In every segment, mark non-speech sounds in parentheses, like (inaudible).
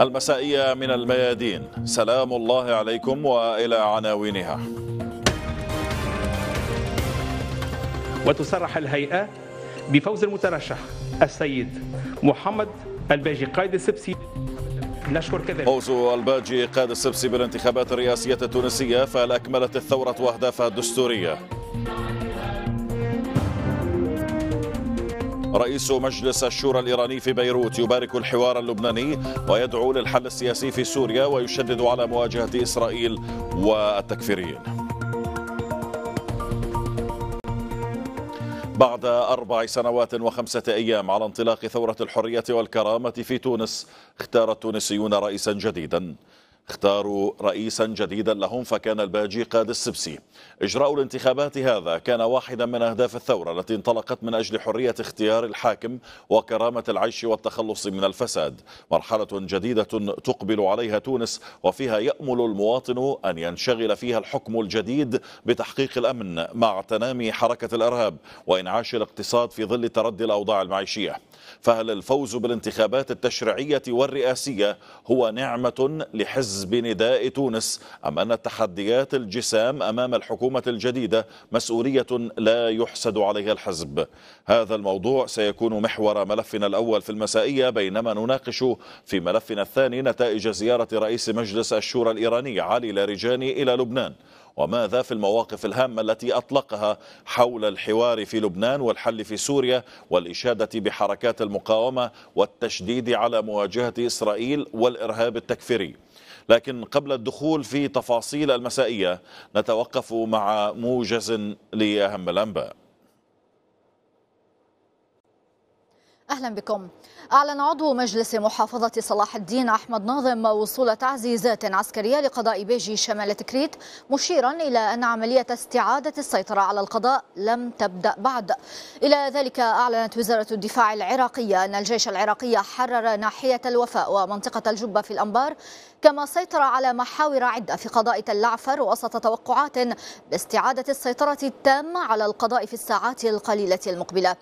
المسائية من الميادين سلام الله عليكم وإلى عناوينها وتصرح الهيئة بفوز المترشح السيد محمد الباجي قائد السبسي نشكر كذلك فوز الباجي قائد السبسي بالانتخابات الرئاسية التونسية فالأكملت الثورة وأهدافها الدستورية رئيس مجلس الشورى الإيراني في بيروت يبارك الحوار اللبناني ويدعو للحل السياسي في سوريا ويشدد على مواجهة إسرائيل والتكفيريين بعد أربع سنوات وخمسة أيام على انطلاق ثورة الحرية والكرامة في تونس اختار التونسيون رئيسا جديدا اختاروا رئيسا جديدا لهم فكان الباجي قاد السبسي إجراء الانتخابات هذا كان واحدا من أهداف الثورة التي انطلقت من أجل حرية اختيار الحاكم وكرامة العيش والتخلص من الفساد مرحلة جديدة تقبل عليها تونس وفيها يأمل المواطن أن ينشغل فيها الحكم الجديد بتحقيق الأمن مع تنامي حركة الأرهاب وإنعاش الاقتصاد في ظل تردي الأوضاع المعيشية فهل الفوز بالانتخابات التشريعية والرئاسية هو نعمة لحزب العز بنداء تونس أم أن التحديات الجسام أمام الحكومة الجديدة مسؤولية لا يحسد عليها الحزب هذا الموضوع سيكون محور ملفنا الأول في المسائية بينما نناقش في ملفنا الثاني نتائج زيارة رئيس مجلس الشورى الإيراني علي لارجاني إلى لبنان وماذا في المواقف الهامة التي أطلقها حول الحوار في لبنان والحل في سوريا والإشادة بحركات المقاومة والتشديد على مواجهة إسرائيل والإرهاب التكفيري لكن قبل الدخول في تفاصيل المسائية نتوقف مع موجز لأهم الأنباء أهلا بكم أعلن عضو مجلس محافظة صلاح الدين أحمد ناظم وصول تعزيزات عسكرية لقضاء بيجي شمال تكريت مشيرا إلى أن عملية استعادة السيطرة على القضاء لم تبدأ بعد إلى ذلك أعلنت وزارة الدفاع العراقية أن الجيش العراقي حرر ناحية الوفاء ومنطقة الجبة في الأنبار كما سيطر على محاور عدة في قضاء تل وسط توقعات باستعادة السيطرة التامة على القضاء في الساعات القليلة المقبلة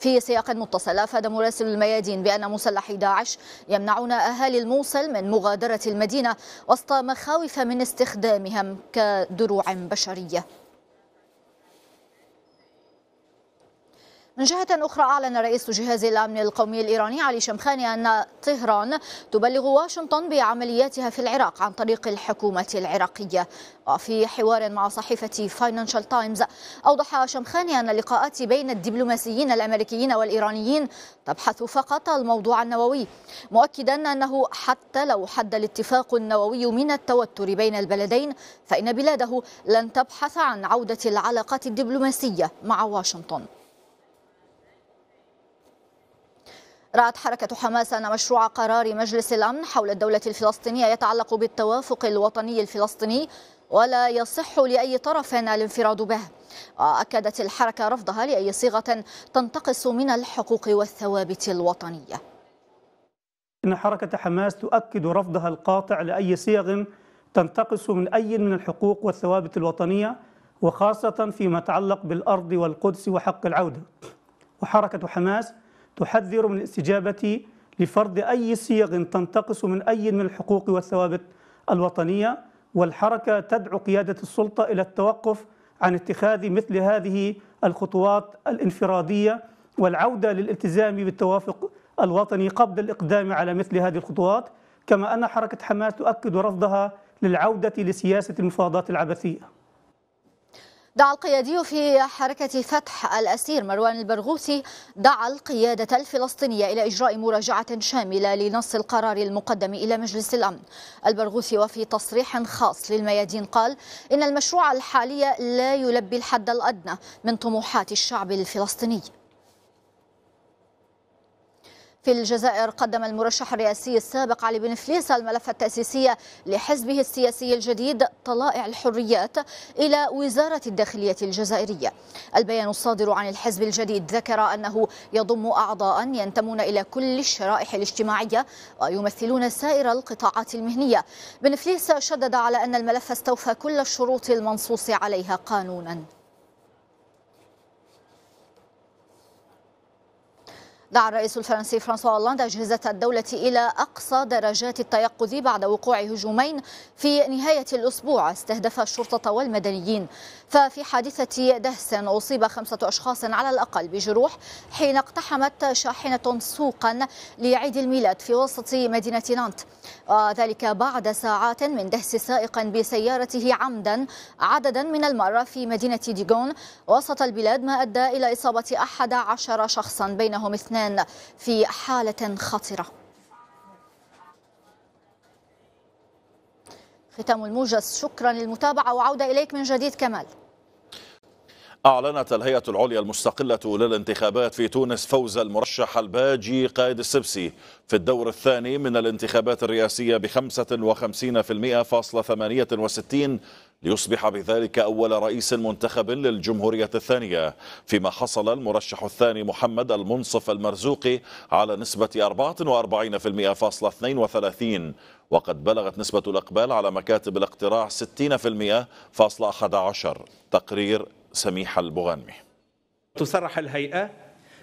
في سياق متصل افاد مراسل الميادين بان مسلحي داعش يمنعون اهالي الموصل من مغادره المدينه وسط مخاوف من استخدامهم كدروع بشريه من جهة أخرى أعلن رئيس جهاز الأمن القومي الإيراني علي شمخاني أن طهران تبلغ واشنطن بعملياتها في العراق عن طريق الحكومة العراقية وفي حوار مع صحيفة فاينانشال تايمز أوضح شمخاني أن اللقاءات بين الدبلوماسيين الأمريكيين والإيرانيين تبحث فقط الموضوع النووي مؤكدا أنه حتى لو حد الاتفاق النووي من التوتر بين البلدين فإن بلاده لن تبحث عن عودة العلاقات الدبلوماسية مع واشنطن رأت حركة حماس أن مشروع قرار مجلس الأمن حول الدولة الفلسطينية يتعلق بالتوافق الوطني الفلسطيني ولا يصح لأي طرف الانفراد به وأكدت الحركة رفضها لأي صيغة تنتقص من الحقوق والثوابت الوطنية إن حركة حماس تؤكد رفضها القاطع لأي صيغ تنتقص من أي من الحقوق والثوابت الوطنية وخاصة فيما يتعلق بالأرض والقدس وحق العودة وحركة حماس تحذر من الاستجابة لفرض أي صيغ تنتقص من أي من الحقوق والثوابت الوطنية والحركة تدعو قيادة السلطة إلى التوقف عن اتخاذ مثل هذه الخطوات الانفرادية والعودة للالتزام بالتوافق الوطني قبل الإقدام على مثل هذه الخطوات كما أن حركة حماس تؤكد رفضها للعودة لسياسة المفاوضات العبثية دعا القيادي في حركة فتح الأسير مروان البرغوثي دعا القيادة الفلسطينية إلى إجراء مراجعة شاملة لنص القرار المقدم إلى مجلس الأمن البرغوثي وفي تصريح خاص للميادين قال إن المشروع الحالي لا يلبي الحد الأدنى من طموحات الشعب الفلسطيني في الجزائر قدم المرشح الرئاسي السابق علي بن فليس الملف التأسيسي لحزبه السياسي الجديد طلائع الحريات إلى وزارة الداخلية الجزائرية البيان الصادر عن الحزب الجديد ذكر أنه يضم أعضاء ينتمون إلى كل الشرائح الاجتماعية ويمثلون سائر القطاعات المهنية بن فليس شدد على أن الملف استوفى كل الشروط المنصوص عليها قانونا دعا الرئيس الفرنسي فرانسوا اولاند أجهزة الدولة إلى أقصى درجات التيقظ بعد وقوع هجومين في نهاية الأسبوع استهدف الشرطة والمدنيين ففي حادثة دهس أصيب خمسة أشخاص على الأقل بجروح حين اقتحمت شاحنة سوقا لعيد الميلاد في وسط مدينة نانت وذلك بعد ساعات من دهس سائق بسيارته عمدا عددا من المرة في مدينة ديغون وسط البلاد ما أدى إلى إصابة أحد عشر شخصا بينهم اثنان في حالة خطرة ختام الموجز شكرا للمتابعة وعودة إليك من جديد كمال أعلنت الهيئة العليا المستقلة للانتخابات في تونس فوز المرشح الباجي قائد السبسي في الدور الثاني من الانتخابات الرئاسية بخمسة وخمسين في المئة فاصلة ثمانية وستين ليصبح بذلك أول رئيس منتخب للجمهورية الثانية فيما حصل المرشح الثاني محمد المنصف المرزوقي على نسبة 44.32 وقد بلغت نسبة الإقبال على مكاتب الاقتراع 60.11 تقرير سميح البغنمي تصرح الهيئة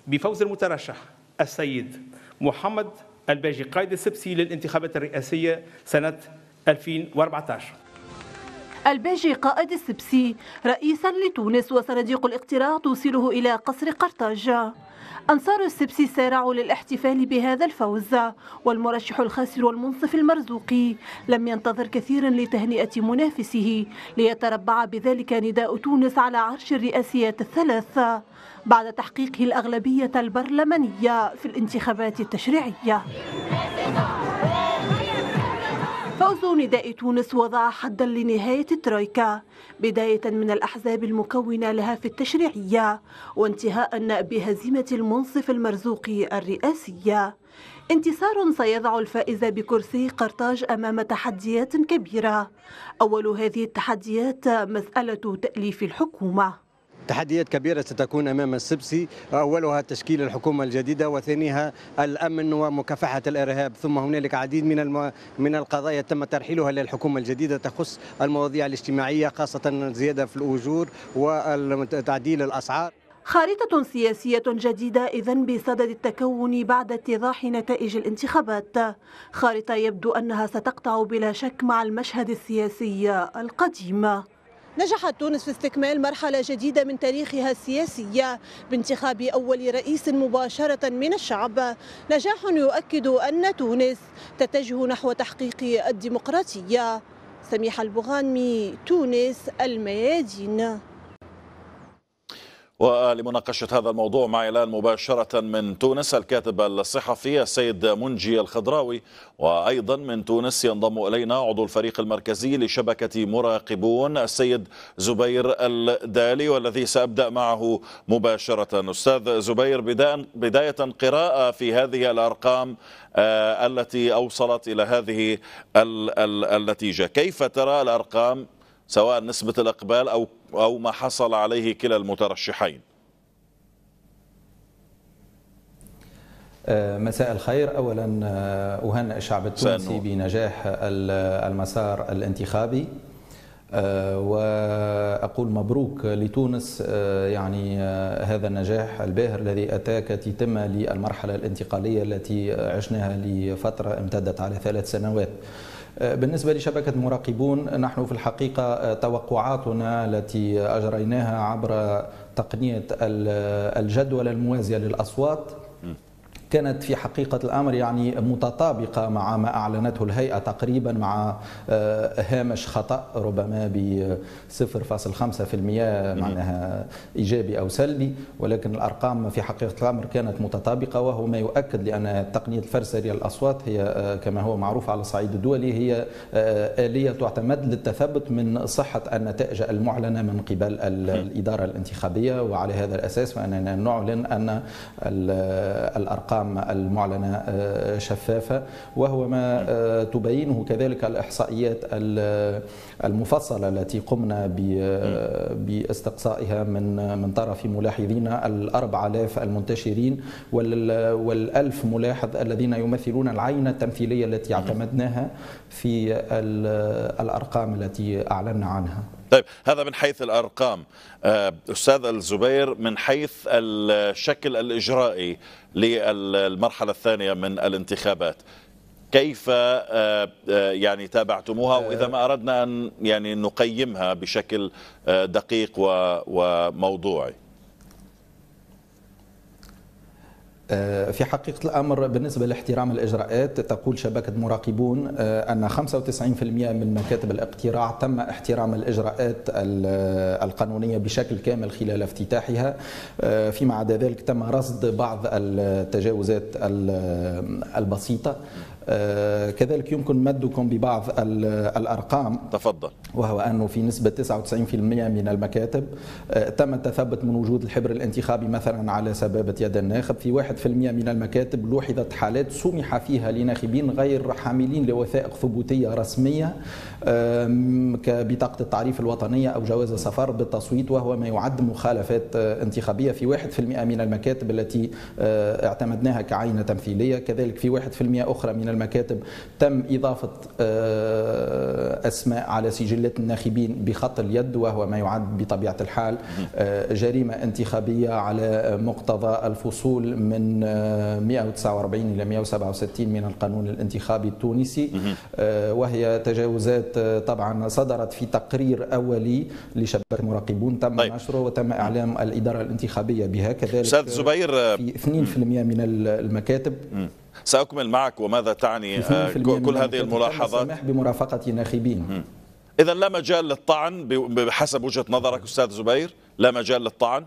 بفوز المترشح السيد محمد الباجي قائد السبسي للانتخابات الرئاسية سنة 2014 الباجي قائد السبسي رئيسا لتونس وصناديق الاقتراع توصله إلى قصر قرطاج أنصار السبسي سارعوا للاحتفال بهذا الفوز والمرشح الخاسر والمنصف المرزوقي لم ينتظر كثيرا لتهنئة منافسه ليتربع بذلك نداء تونس على عرش الرئاسيات الثلاث بعد تحقيقه الأغلبية البرلمانية في الانتخابات التشريعية غرز نداء تونس وضع حدا لنهاية الترويكا بداية من الأحزاب المكونة لها في التشريعية وانتهاء بهزيمة المنصف المرزوقي الرئاسية انتصار سيضع الفائز بكرسي قرطاج أمام تحديات كبيرة أول هذه التحديات مسألة تأليف الحكومة تحديات كبيرة ستكون أمام السبسي أولها تشكيل الحكومة الجديدة وثانيها الأمن ومكافحة الإرهاب ثم هنالك عديد من الم... من القضايا تم ترحيلها للحكومة الجديدة تخص المواضيع الاجتماعية خاصة الزيادة في الأجور وتعديل الأسعار خارطة سياسية جديدة إذا بصدد التكون بعد اتضاح نتائج الانتخابات خارطة يبدو أنها ستقطع بلا شك مع المشهد السياسي القديم نجحت تونس في استكمال مرحلة جديدة من تاريخها السياسي بانتخاب أول رئيس مباشرة من الشعب نجاح يؤكد أن تونس تتجه نحو تحقيق الديمقراطية سميح البغانمي تونس الميادين ولمناقشة هذا الموضوع معي الآن مباشرة من تونس الكاتب الصحفي السيد منجي الخضراوي وأيضا من تونس ينضم إلينا عضو الفريق المركزي لشبكة مراقبون السيد زبير الدالي والذي سأبدأ معه مباشرة أستاذ زبير بداية قراءة في هذه الأرقام آه، التي أوصلت إلى هذه النتيجة كيف ترى الأرقام سواء نسبة الإقبال أو أو ما حصل عليه كلا المترشحين آه، مساء الخير اولا آه، اهنئ الشعب التونسي بنجاح المسار الانتخابي آه، واقول مبروك لتونس يعني هذا النجاح الباهر الذي أتاك تتم للمرحله الانتقاليه التي عشناها لفتره امتدت على ثلاث سنوات آه، بالنسبة لشبكة مراقبون نحن في الحقيقة آه، توقعاتنا التي أجريناها عبر تقنية الجدول الموازية للأصوات كانت في حقيقة الأمر يعني متطابقة مع ما أعلنته الهيئة تقريبا مع آه، هامش خطأ ربما ب 0.5% معناها إيجابي أو سلبي ولكن الأرقام في حقيقة الأمر كانت متطابقة وهو ما يؤكد لأن تقنية فرسري الأصوات هي آه، كما هو معروف على الصعيد الدولي هي آه، آلية تعتمد للتثبت من صحة النتائج المعلنة من قبل الإدارة الانتخابية وعلى هذا الأساس فأننا نعلن أن الأرقام الأرقام المعلنة آه، شفافة وهو ما آه، تبينه كذلك الإحصائيات المفصلة التي قمنا آه، باستقصائها من من طرف ملاحظينا الأربع آلاف المنتشرين وال 1000 ملاحظ الذين يمثلون العينة التمثيلية التي اعتمدناها في الأرقام التي أعلنا عنها طيب هذا من حيث الارقام آه، استاذ الزبير من حيث الشكل الاجرائي للمرحله الثانيه من الانتخابات كيف آه، آه، يعني تابعتموها واذا ما اردنا ان يعني نقيمها بشكل دقيق وموضوعي آه، في حقيقة الأمر بالنسبة لاحترام الإجراءات تقول شبكة مراقبون آه، أن 95% من مكاتب الاقتراع تم احترام الإجراءات القانونية بشكل كامل خلال افتتاحها آه، فيما عدا ذلك تم رصد بعض التجاوزات البسيطة آه، كذلك يمكن مدكم ببعض الأرقام تفضل وهو أنه في نسبة 99% من المكاتب آه، تم التثبت من وجود الحبر الانتخابي مثلا على سبابة يد الناخب في 1% من المكاتب لوحظت حالات سمح فيها لناخبين غير حاملين لوثائق ثبوتية رسمية كبطاقة التعريف الوطنية أو جواز السفر بالتصويت وهو ما يعد مخالفات أه، انتخابية في 1% من المكاتب التي أه، اعتمدناها كعينة تمثيلية كذلك في 1% أخرى من المكاتب تم إضافة أه، أسماء على سجلات الناخبين بخط اليد وهو ما يعد بطبيعة الحال جريمة انتخابية على مقتضى الفصول من 149 إلى 167 من القانون الانتخابي التونسي وهي تجاوزات آه، طبعا صدرت في تقرير اولي لشبكه المراقبون تم طيب. نشره وتم اعلام الاداره الانتخابيه بها كذلك استاذ زبير في 2% من المكاتب م. ساكمل معك وماذا تعني آه، كل هذه الملاحظات السماح بمرافقه ناخبين اذا لا مجال للطعن بحسب وجهه نظرك استاذ زبير لا مجال للطعن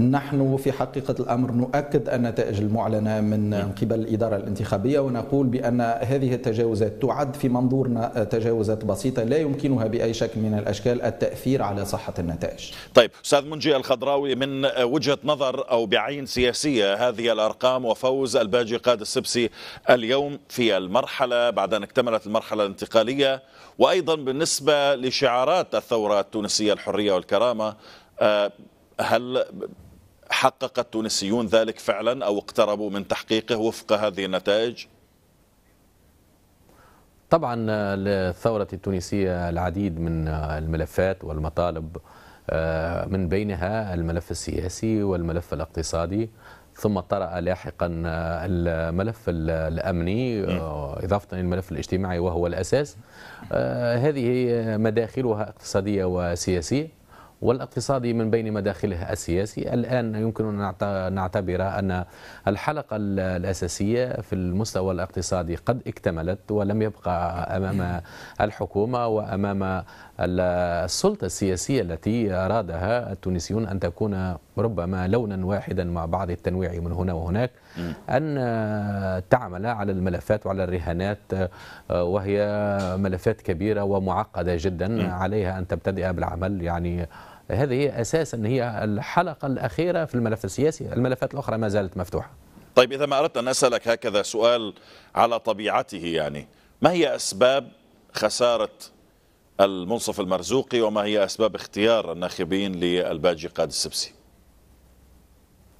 نحن في حقيقة الأمر نؤكد النتائج المعلنة من قبل الإدارة الانتخابية ونقول بأن هذه التجاوزات تعد في منظورنا تجاوزات بسيطة لا يمكنها بأي شكل من الأشكال التأثير على صحة النتائج طيب أستاذ منجي الخضراوي من وجهة نظر أو بعين سياسية هذه الأرقام وفوز الباجي قاد السبسي اليوم في المرحلة بعد أن اكتملت المرحلة الانتقالية وأيضا بالنسبة لشعارات الثورة التونسية الحرية والكرامة آه، هل حقق التونسيون ذلك فعلا أو اقتربوا من تحقيقه وفق هذه النتائج؟ طبعا آه، للثوره التونسية العديد من آه، الملفات والمطالب آه، من بينها الملف السياسي والملف الاقتصادي ثم طرأ لاحقا الملف الأمني إضافة للملف الاجتماعي وهو الأساس هذه مداخلها اقتصادية وسياسية والاقتصادي من بين مداخله السياسي الآن يمكن أن نعتبر أن الحلقة الأساسية في المستوى الاقتصادي قد اكتملت ولم يبقى أمام (laughs) الحكومة وأمام السلطة السياسية التي أرادها التونسيون أن تكون ربما لونا واحدا مع بعض التنويع من هنا وهناك أن آه، تعمل على الملفات وعلى الرهانات آه، وهي ملفات كبيرة ومعقدة جدا عليها أن تبتدئ بالعمل يعني هذه أساسا هي الحلقة الأخيرة في الملف السياسي الملفات الأخرى ما زالت مفتوحة طيب إذا ما أردت أن أسألك هكذا سؤال على طبيعته يعني ما هي أسباب خسارة المنصف المرزوقي وما هي أسباب اختيار الناخبين للباجي قاد السبسي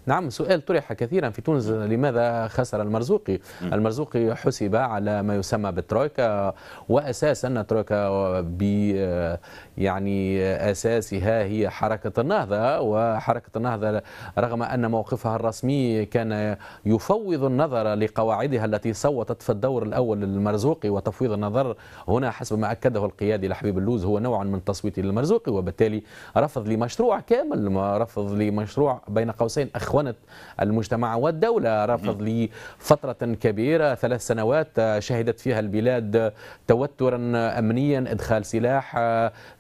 نعم سؤال طرح كثيرا في تونس نعم. لماذا خسر المرزوقي المرزوقي حسب على ما يسمى بالترويكا وأساسا الترويكا ب يعني أساسها هي حركة النهضة وحركة النهضة رغم أن موقفها الرسمي كان يفوض النظر لقواعدها التي صوتت في الدور الأول للمرزوقي وتفويض النظر هنا حسب ما أكده القيادي لحبيب اللوز هو نوع من تصويت للمرزوقي وبالتالي رفض لمشروع كامل رفض لمشروع بين قوسين أخوة إخوانة المجتمع والدولة رفض لفترة كبيرة ثلاث سنوات شهدت فيها البلاد توترا أمنيا إدخال سلاح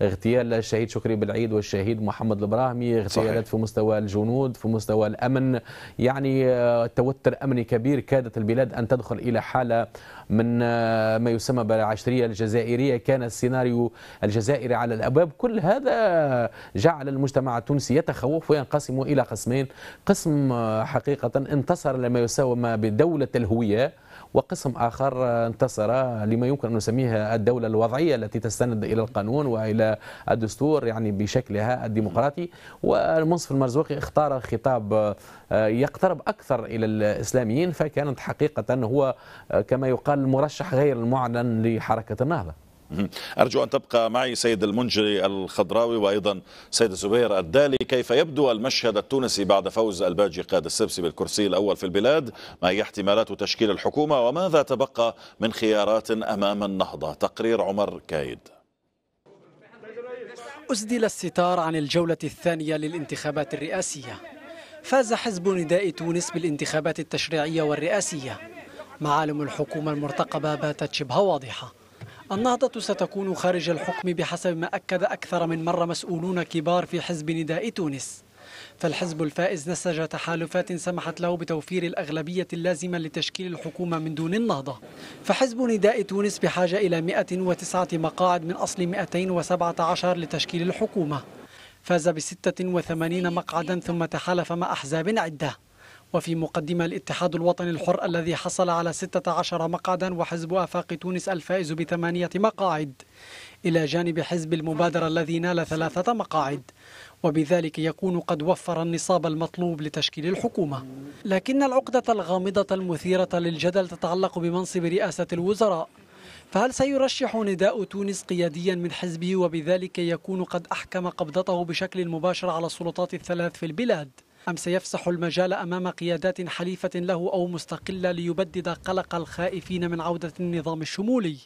اغتيال الشهيد شكري بالعيد والشهيد محمد البراهمي اغتيالات في مستوى الجنود في مستوى الأمن يعني آه، توتر أمني كبير كادت البلاد أن تدخل إلى حالة من آه، ما يسمى بالعشرية الجزائرية كان السيناريو الجزائري على الأبواب كل هذا جعل المجتمع التونسي يتخوف وينقسم إلى قسمين قسم آه، حقيقة انتصر لما يسمى بدولة الهوية وقسم آخر انتصر لما يمكن أن نسميه الدولة الوضعية التي تستند إلى القانون وإلى الدستور يعني بشكلها الديمقراطي والمنصف المرزوقي اختار خطاب آه، يقترب أكثر إلى الإسلاميين فكانت حقيقة هو آه، كما يقال مرشح غير المعلن لحركة النهضة أرجو أن تبقى معي سيد المنجري الخضراوي وأيضا سيد الزبير الدالي كيف يبدو المشهد التونسي بعد فوز الباجي قاد السبسي بالكرسي الأول في البلاد ما هي احتمالات تشكيل الحكومة وماذا تبقى من خيارات أمام النهضة تقرير عمر كايد أسدل الستار عن الجولة الثانية للانتخابات الرئاسية فاز حزب نداء تونس بالانتخابات التشريعية والرئاسية معالم الحكومة المرتقبة باتت شبه واضحة النهضة ستكون خارج الحكم بحسب ما أكد أكثر من مرة مسؤولون كبار في حزب نداء تونس فالحزب الفائز نسج تحالفات سمحت له بتوفير الأغلبية اللازمة لتشكيل الحكومة من دون النهضة فحزب نداء تونس بحاجة إلى 109 مقاعد من أصل 217 لتشكيل الحكومة فاز ب 86 مقعدا ثم تحالف مع أحزاب عدة وفي مقدمة الاتحاد الوطني الحر الذي حصل على 16 مقعدا وحزب آفاق تونس الفائز بثمانية مقاعد إلى جانب حزب المبادرة الذي نال ثلاثة مقاعد وبذلك يكون قد وفر النصاب المطلوب لتشكيل الحكومة لكن العقدة الغامضة المثيرة للجدل تتعلق بمنصب رئاسة الوزراء فهل سيرشح نداء تونس قياديا من حزبه وبذلك يكون قد أحكم قبضته بشكل مباشر على السلطات الثلاث في البلاد؟ أم سيفسح المجال أمام قيادات حليفة له أو مستقلة ليبدد قلق الخائفين من عودة النظام الشمولي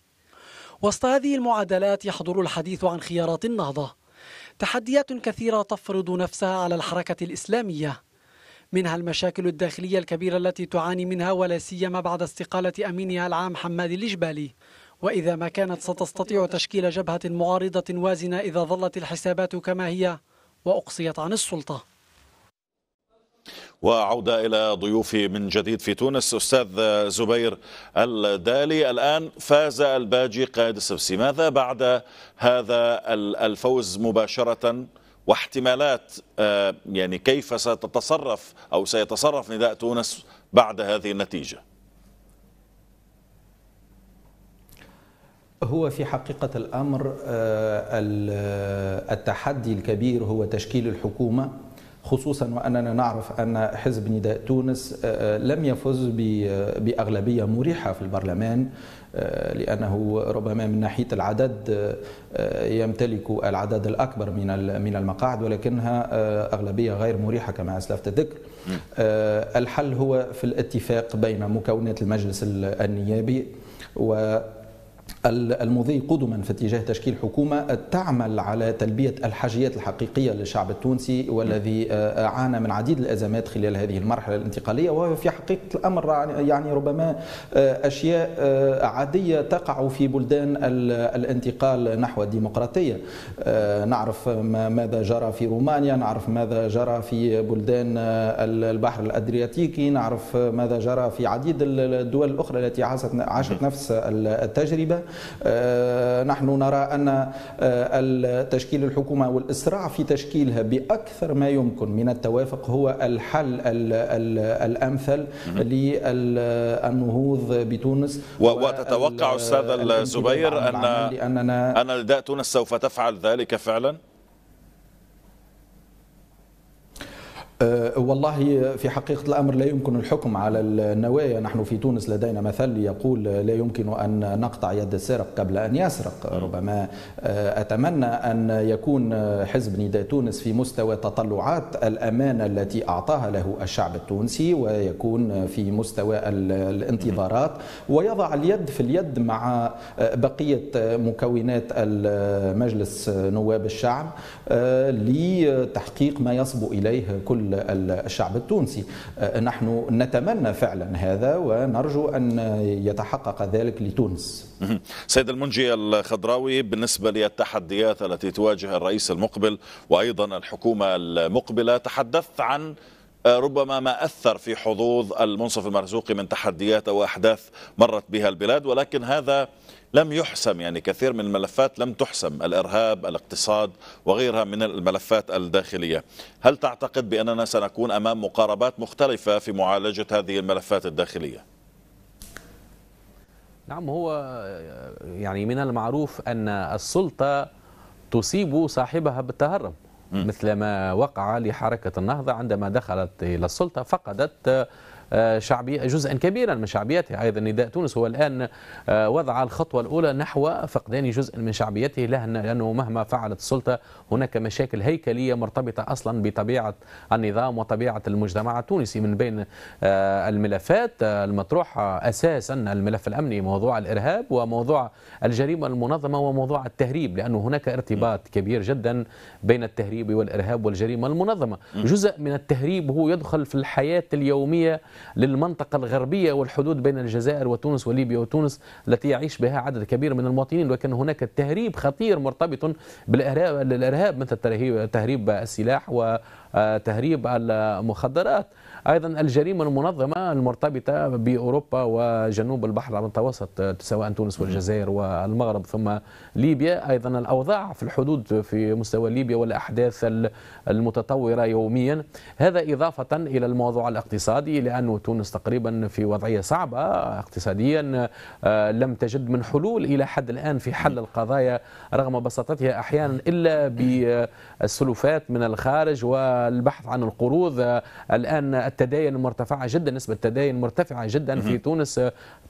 وسط هذه المعادلات يحضر الحديث عن خيارات النهضة تحديات كثيرة تفرض نفسها على الحركة الإسلامية منها المشاكل الداخلية الكبيرة التي تعاني منها ولا سيما بعد استقالة أمينها العام حماد الإجبالي وإذا ما كانت ستستطيع تشكيل جبهة معارضة وازنة إذا ظلت الحسابات كما هي وأقصيت عن السلطة وعودة إلى ضيوفي من جديد في تونس أستاذ زبير الدالي الآن فاز الباجي قائد السبسي ماذا بعد هذا الفوز مباشرة واحتمالات آه، يعني كيف ستتصرف أو سيتصرف نداء تونس بعد هذه النتيجة هو في حقيقة الأمر آه، آه، التحدي الكبير هو تشكيل الحكومة خصوصا واننا نعرف ان حزب نداء تونس آه، آه، لم يفز آه، باغلبيه مريحه في البرلمان لانه ربما من ناحيه العدد يمتلك العدد الاكبر من من المقاعد ولكنها اغلبيه غير مريحه كما اسلفت ذكر الحل هو في الاتفاق بين مكونات المجلس النيابي و المضي قدما في اتجاه تشكيل حكومة تعمل على تلبية الحاجيات الحقيقية للشعب التونسي والذي آه، آه، عانى من عديد الأزمات خلال هذه المرحلة الانتقالية وهو في حقيقة الأمر يعني, يعني ربما آه، أشياء عادية تقع في بلدان الانتقال نحو الديمقراطية نعرف ماذا جرى في رومانيا نعرف ماذا جرى في بلدان البحر الأدرياتيكي نعرف ماذا جرى في عديد الدول الأخرى التي عاشت نفس التجربة آه، نحن نرى أن آه، تشكيل الحكومة والإسراع في تشكيلها بأكثر ما يمكن من التوافق هو الحل الأمثل للنهوض بتونس وتتوقع أستاذ آه، الزبير أن أن نداء تونس سوف تفعل ذلك فعلا؟ أه، والله في حقيقة الأمر لا يمكن الحكم على النوايا نحن في تونس لدينا مثل يقول لا يمكن أن نقطع يد السارق قبل أن يسرق ربما أه، أتمنى أن يكون حزب نداء تونس في مستوى تطلعات الأمانة التي أعطاها له الشعب التونسي ويكون في مستوى الانتظارات ويضع اليد في اليد مع أه، بقية مكونات مجلس نواب الشعب لتحقيق ما يصبو إليه كل الشعب التونسي آه، نحن نتمنى فعلا هذا ونرجو أن يتحقق ذلك لتونس سيد المنجي الخضراوي بالنسبة للتحديات التي تواجه الرئيس المقبل وأيضا الحكومة المقبلة تحدثت عن آه، ربما ما أثر في حظوظ المنصف المرزوقي من تحديات وأحداث مرت بها البلاد ولكن هذا لم يحسم يعني كثير من الملفات لم تحسم الإرهاب الاقتصاد وغيرها من الملفات الداخلية هل تعتقد بأننا سنكون أمام مقاربات مختلفة في معالجة هذه الملفات الداخلية؟ نعم هو يعني من المعروف أن السلطة تصيب صاحبها بالتهرب مثل ما وقع لحركة النهضة عندما دخلت إلى السلطة فقدت آه، شعبي جزءا كبيرا من شعبيته أيضا نداء تونس هو الآن آه، وضع الخطوة الأولى نحو فقدان جزء من شعبيته لأنه مهما فعلت السلطة هناك مشاكل هيكلية مرتبطة أصلا بطبيعة النظام وطبيعة المجتمع التونسي من بين آه، الملفات المطروحة أساسا الملف الأمني موضوع الإرهاب وموضوع الجريمة المنظمة وموضوع التهريب لأنه هناك ارتباط كبير جدا بين التهريب والإرهاب والجريمة المنظمة جزء من التهريب هو يدخل في الحياة اليومية للمنطقة الغربية والحدود بين الجزائر وتونس وليبيا وتونس التي يعيش بها عدد كبير من المواطنين ولكن هناك تهريب خطير مرتبط بالإرهاب مثل تهريب السلاح وتهريب المخدرات ايضا الجريمه المنظمه المرتبطه باوروبا وجنوب البحر المتوسط سواء تونس والجزائر والمغرب ثم ليبيا ايضا الاوضاع في الحدود في مستوى ليبيا والاحداث المتطوره يوميا هذا اضافه الى الموضوع الاقتصادي لانه تونس تقريبا في وضعيه صعبه اقتصاديا آه، لم تجد من حلول الى حد الان في حل القضايا رغم بساطتها احيانا الا بالسلوفات من الخارج والبحث عن القروض آه، الان التداين مرتفعة جدا نسبة التداين مرتفعة جدا في تونس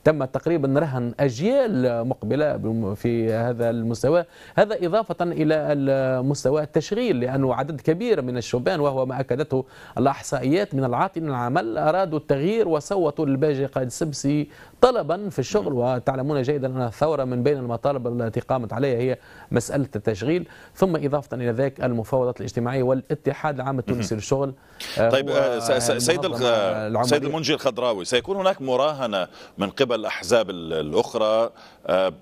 تم تقريبا رهن أجيال مقبلة في هذا المستوى هذا إضافة إلى مستوى التشغيل لأنه عدد كبير من الشبان وهو ما أكدته الأحصائيات من العاطلين العمل أرادوا التغيير وصوتوا للباجي قائد السبسي طلبا في الشغل وتعلمون جيدا أن الثورة من بين المطالب التي قامت عليها هي مسألة التشغيل ثم إضافة إلى ذلك المفاوضات الاجتماعية والاتحاد العام التونسي للشغل طيب آه، آه، سيد سيد المنجي الخضراوي سيكون هناك مراهنه من قبل الاحزاب الاخرى آه،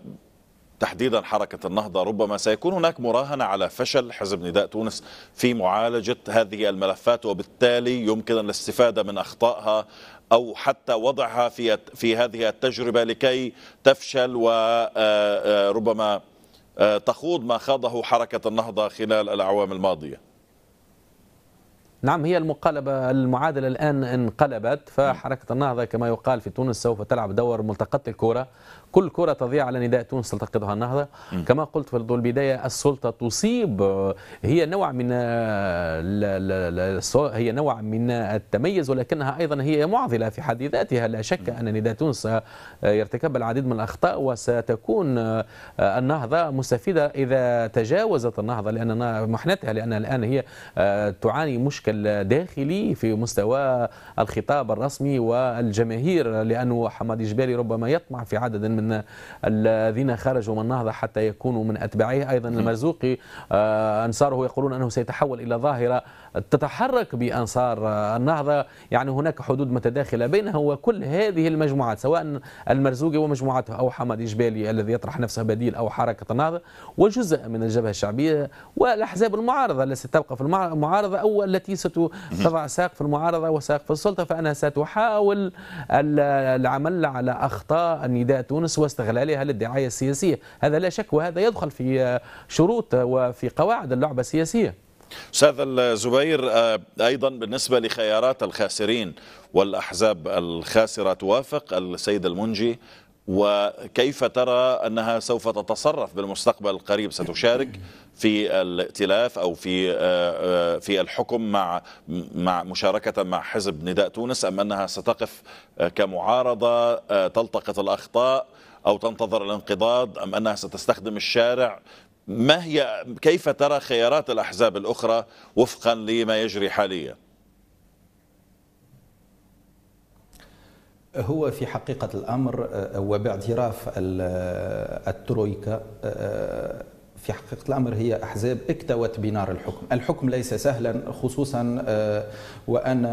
تحديدا حركة النهضة ربما سيكون هناك مراهنة على فشل حزب نداء تونس في معالجة هذه الملفات وبالتالي يمكن الاستفادة من أخطائها أو حتى وضعها في, في هذه التجربة لكي تفشل وربما آه، آه، تخوض ما خاضه حركة النهضة خلال الأعوام الماضية نعم هي المقالبة المعادلة الآن انقلبت فحركة النهضة كما يقال في تونس سوف تلعب دور ملتقط الكرة كل كرة تضيع على نداء تونس تلتقطها النهضة م. كما قلت في البداية السلطة تصيب آه، هي نوع من آه، هي نوع من التميز ولكنها أيضا هي معضلة في حد ذاتها لا شك أن نداء تونس آه، يرتكب العديد من الأخطاء وستكون النهضة مستفيدة إذا تجاوزت النهضة لأن محنتها لأن الآن هي تعاني مشكل داخلي في مستوى الخطاب الرسمي والجماهير لأنه حمادي جبالي ربما يطمع في عدد من الذين خرجوا من النهضة حتى يكونوا من أتباعه أيضا المرزوقي آه، أنصاره يقولون أنه سيتحول إلى ظاهرة تتحرك بأنصار النهضة يعني هناك حدود متداخلة بينها وكل هذه المجموعات سواء المرزوقي ومجموعته أو حمد جبالي الذي يطرح نفسه بديل أو حركة النهضة وجزء من الجبهة الشعبية والأحزاب المعارضة التي تبقى في المعارضة أو التي ستضع ساق في المعارضة وساق في السلطة فأنها ستحاول العمل على أخطاء النداء تونس واستغلالها للدعاية السياسية هذا لا شك وهذا يدخل في شروط وفي قواعد اللعبة السياسية استاذ الزبير آه، ايضا بالنسبه لخيارات الخاسرين والاحزاب الخاسره توافق السيد المنجي وكيف ترى انها سوف تتصرف بالمستقبل القريب ستشارك في الائتلاف او في آه، آه، في الحكم مع مع مشاركه مع حزب نداء تونس ام انها ستقف كمعارضه تلتقط الاخطاء او تنتظر الانقضاض ام انها ستستخدم الشارع ما هي كيف ترى خيارات الأحزاب الأخرى وفقا لما يجري حاليا هو في حقيقة الأمر آه، وباعتراف آه، الترويكا آه، في حقيقة الأمر هي أحزاب اكتوت بنار الحكم الحكم ليس سهلا خصوصا وأن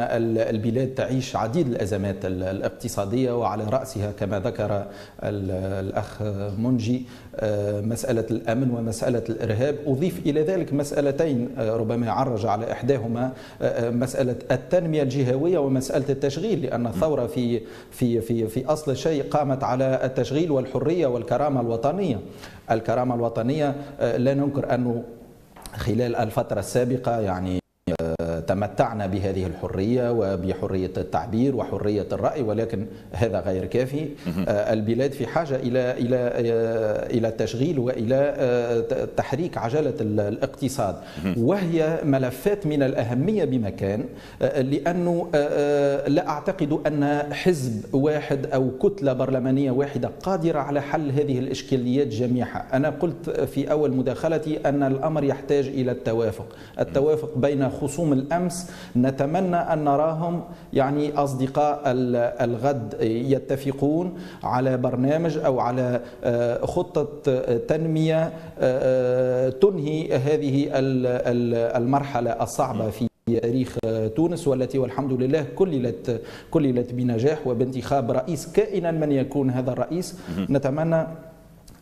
البلاد تعيش عديد الأزمات الاقتصادية وعلى رأسها كما ذكر الأخ منجي آه، مسألة الأمن ومسألة الإرهاب أضيف إلى ذلك مسألتين آه، ربما عرج على إحداهما آه، مسألة التنمية الجهوية ومسألة التشغيل لأن الثورة في في في في أصل الشيء قامت على التشغيل والحرية والكرامة الوطنية الكرامة الوطنية لا ننكر أنه خلال الفترة السابقة يعني تمتعنا بهذه الحرية وبحرية التعبير وحرية الرأي ولكن هذا غير كافي آه، البلاد في حاجة إلى إلى آه، إلى التشغيل وإلى آه، تحريك عجلة الاقتصاد وهي ملفات من الأهمية بمكان لأنه لا أعتقد أن حزب واحد أو كتلة برلمانية واحدة قادرة على حل هذه الإشكاليات جميعها أنا قلت في أول مداخلتي أن الأمر يحتاج إلى التوافق التوافق بين خصوم الأمن بالامس نتمنى ان نراهم يعني اصدقاء الغد يتفقون على برنامج او على آه، خطه آه، تنميه آه، تنهي هذه المرحله الصعبه في تاريخ تونس والتي والحمد لله كللت كللت بنجاح وبانتخاب رئيس كائنا من يكون هذا الرئيس نتمنى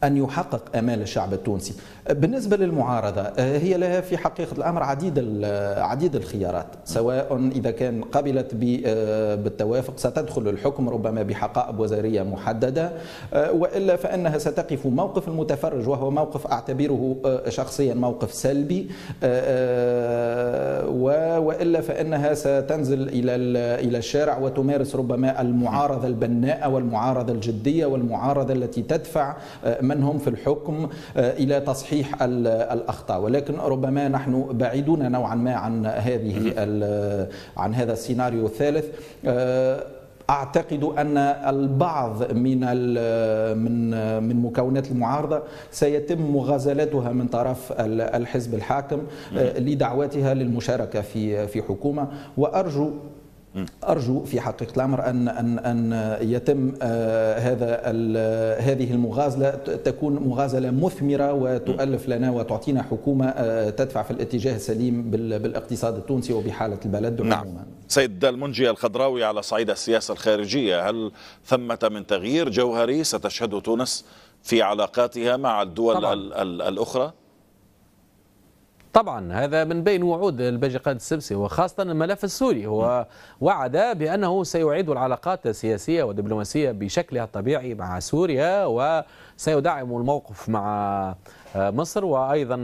أن يحقق أمال الشعب التونسي بالنسبة للمعارضة آه، هي لها في حقيقة الأمر عديد عديد الخيارات سواء إذا كان قبلت آه، بالتوافق ستدخل الحكم ربما بحقائب وزارية محددة آه، وإلا فإنها ستقف موقف المتفرج وهو موقف أعتبره شخصيا موقف سلبي وإلا فإنها ستنزل إلى إلى الشارع وتمارس ربما المعارضة البناءة والمعارضة الجدية والمعارضة التي تدفع ما منهم في الحكم آه، إلى تصحيح الأخطاء ولكن ربما نحن بعيدون نوعا ما عن هذه عن هذا السيناريو الثالث آه، اعتقد ان البعض من من من مكونات المعارضه سيتم مغازلتها من طرف الحزب الحاكم آه، لدعواتها للمشاركه في في حكومه وارجو ارجو في حقيقه الامر ان ان ان يتم آه، هذا هذه المغازله تكون مغازله مثمره وتؤلف لنا وتعطينا حكومه آه، تدفع في الاتجاه السليم بالاقتصاد التونسي وبحاله البلد نعم عموما. سيد المنجي الخضراوي على صعيد السياسه الخارجيه هل ثمه من تغيير جوهري ستشهده تونس في علاقاتها مع الدول طبعا. الاخرى؟ طبعا هذا من بين وعود الباجي قائد السبسي وخاصة الملف السوري هو وعد بأنه سيعيد العلاقات السياسية والدبلوماسية بشكلها الطبيعي مع سوريا وسيدعم الموقف مع مصر وأيضا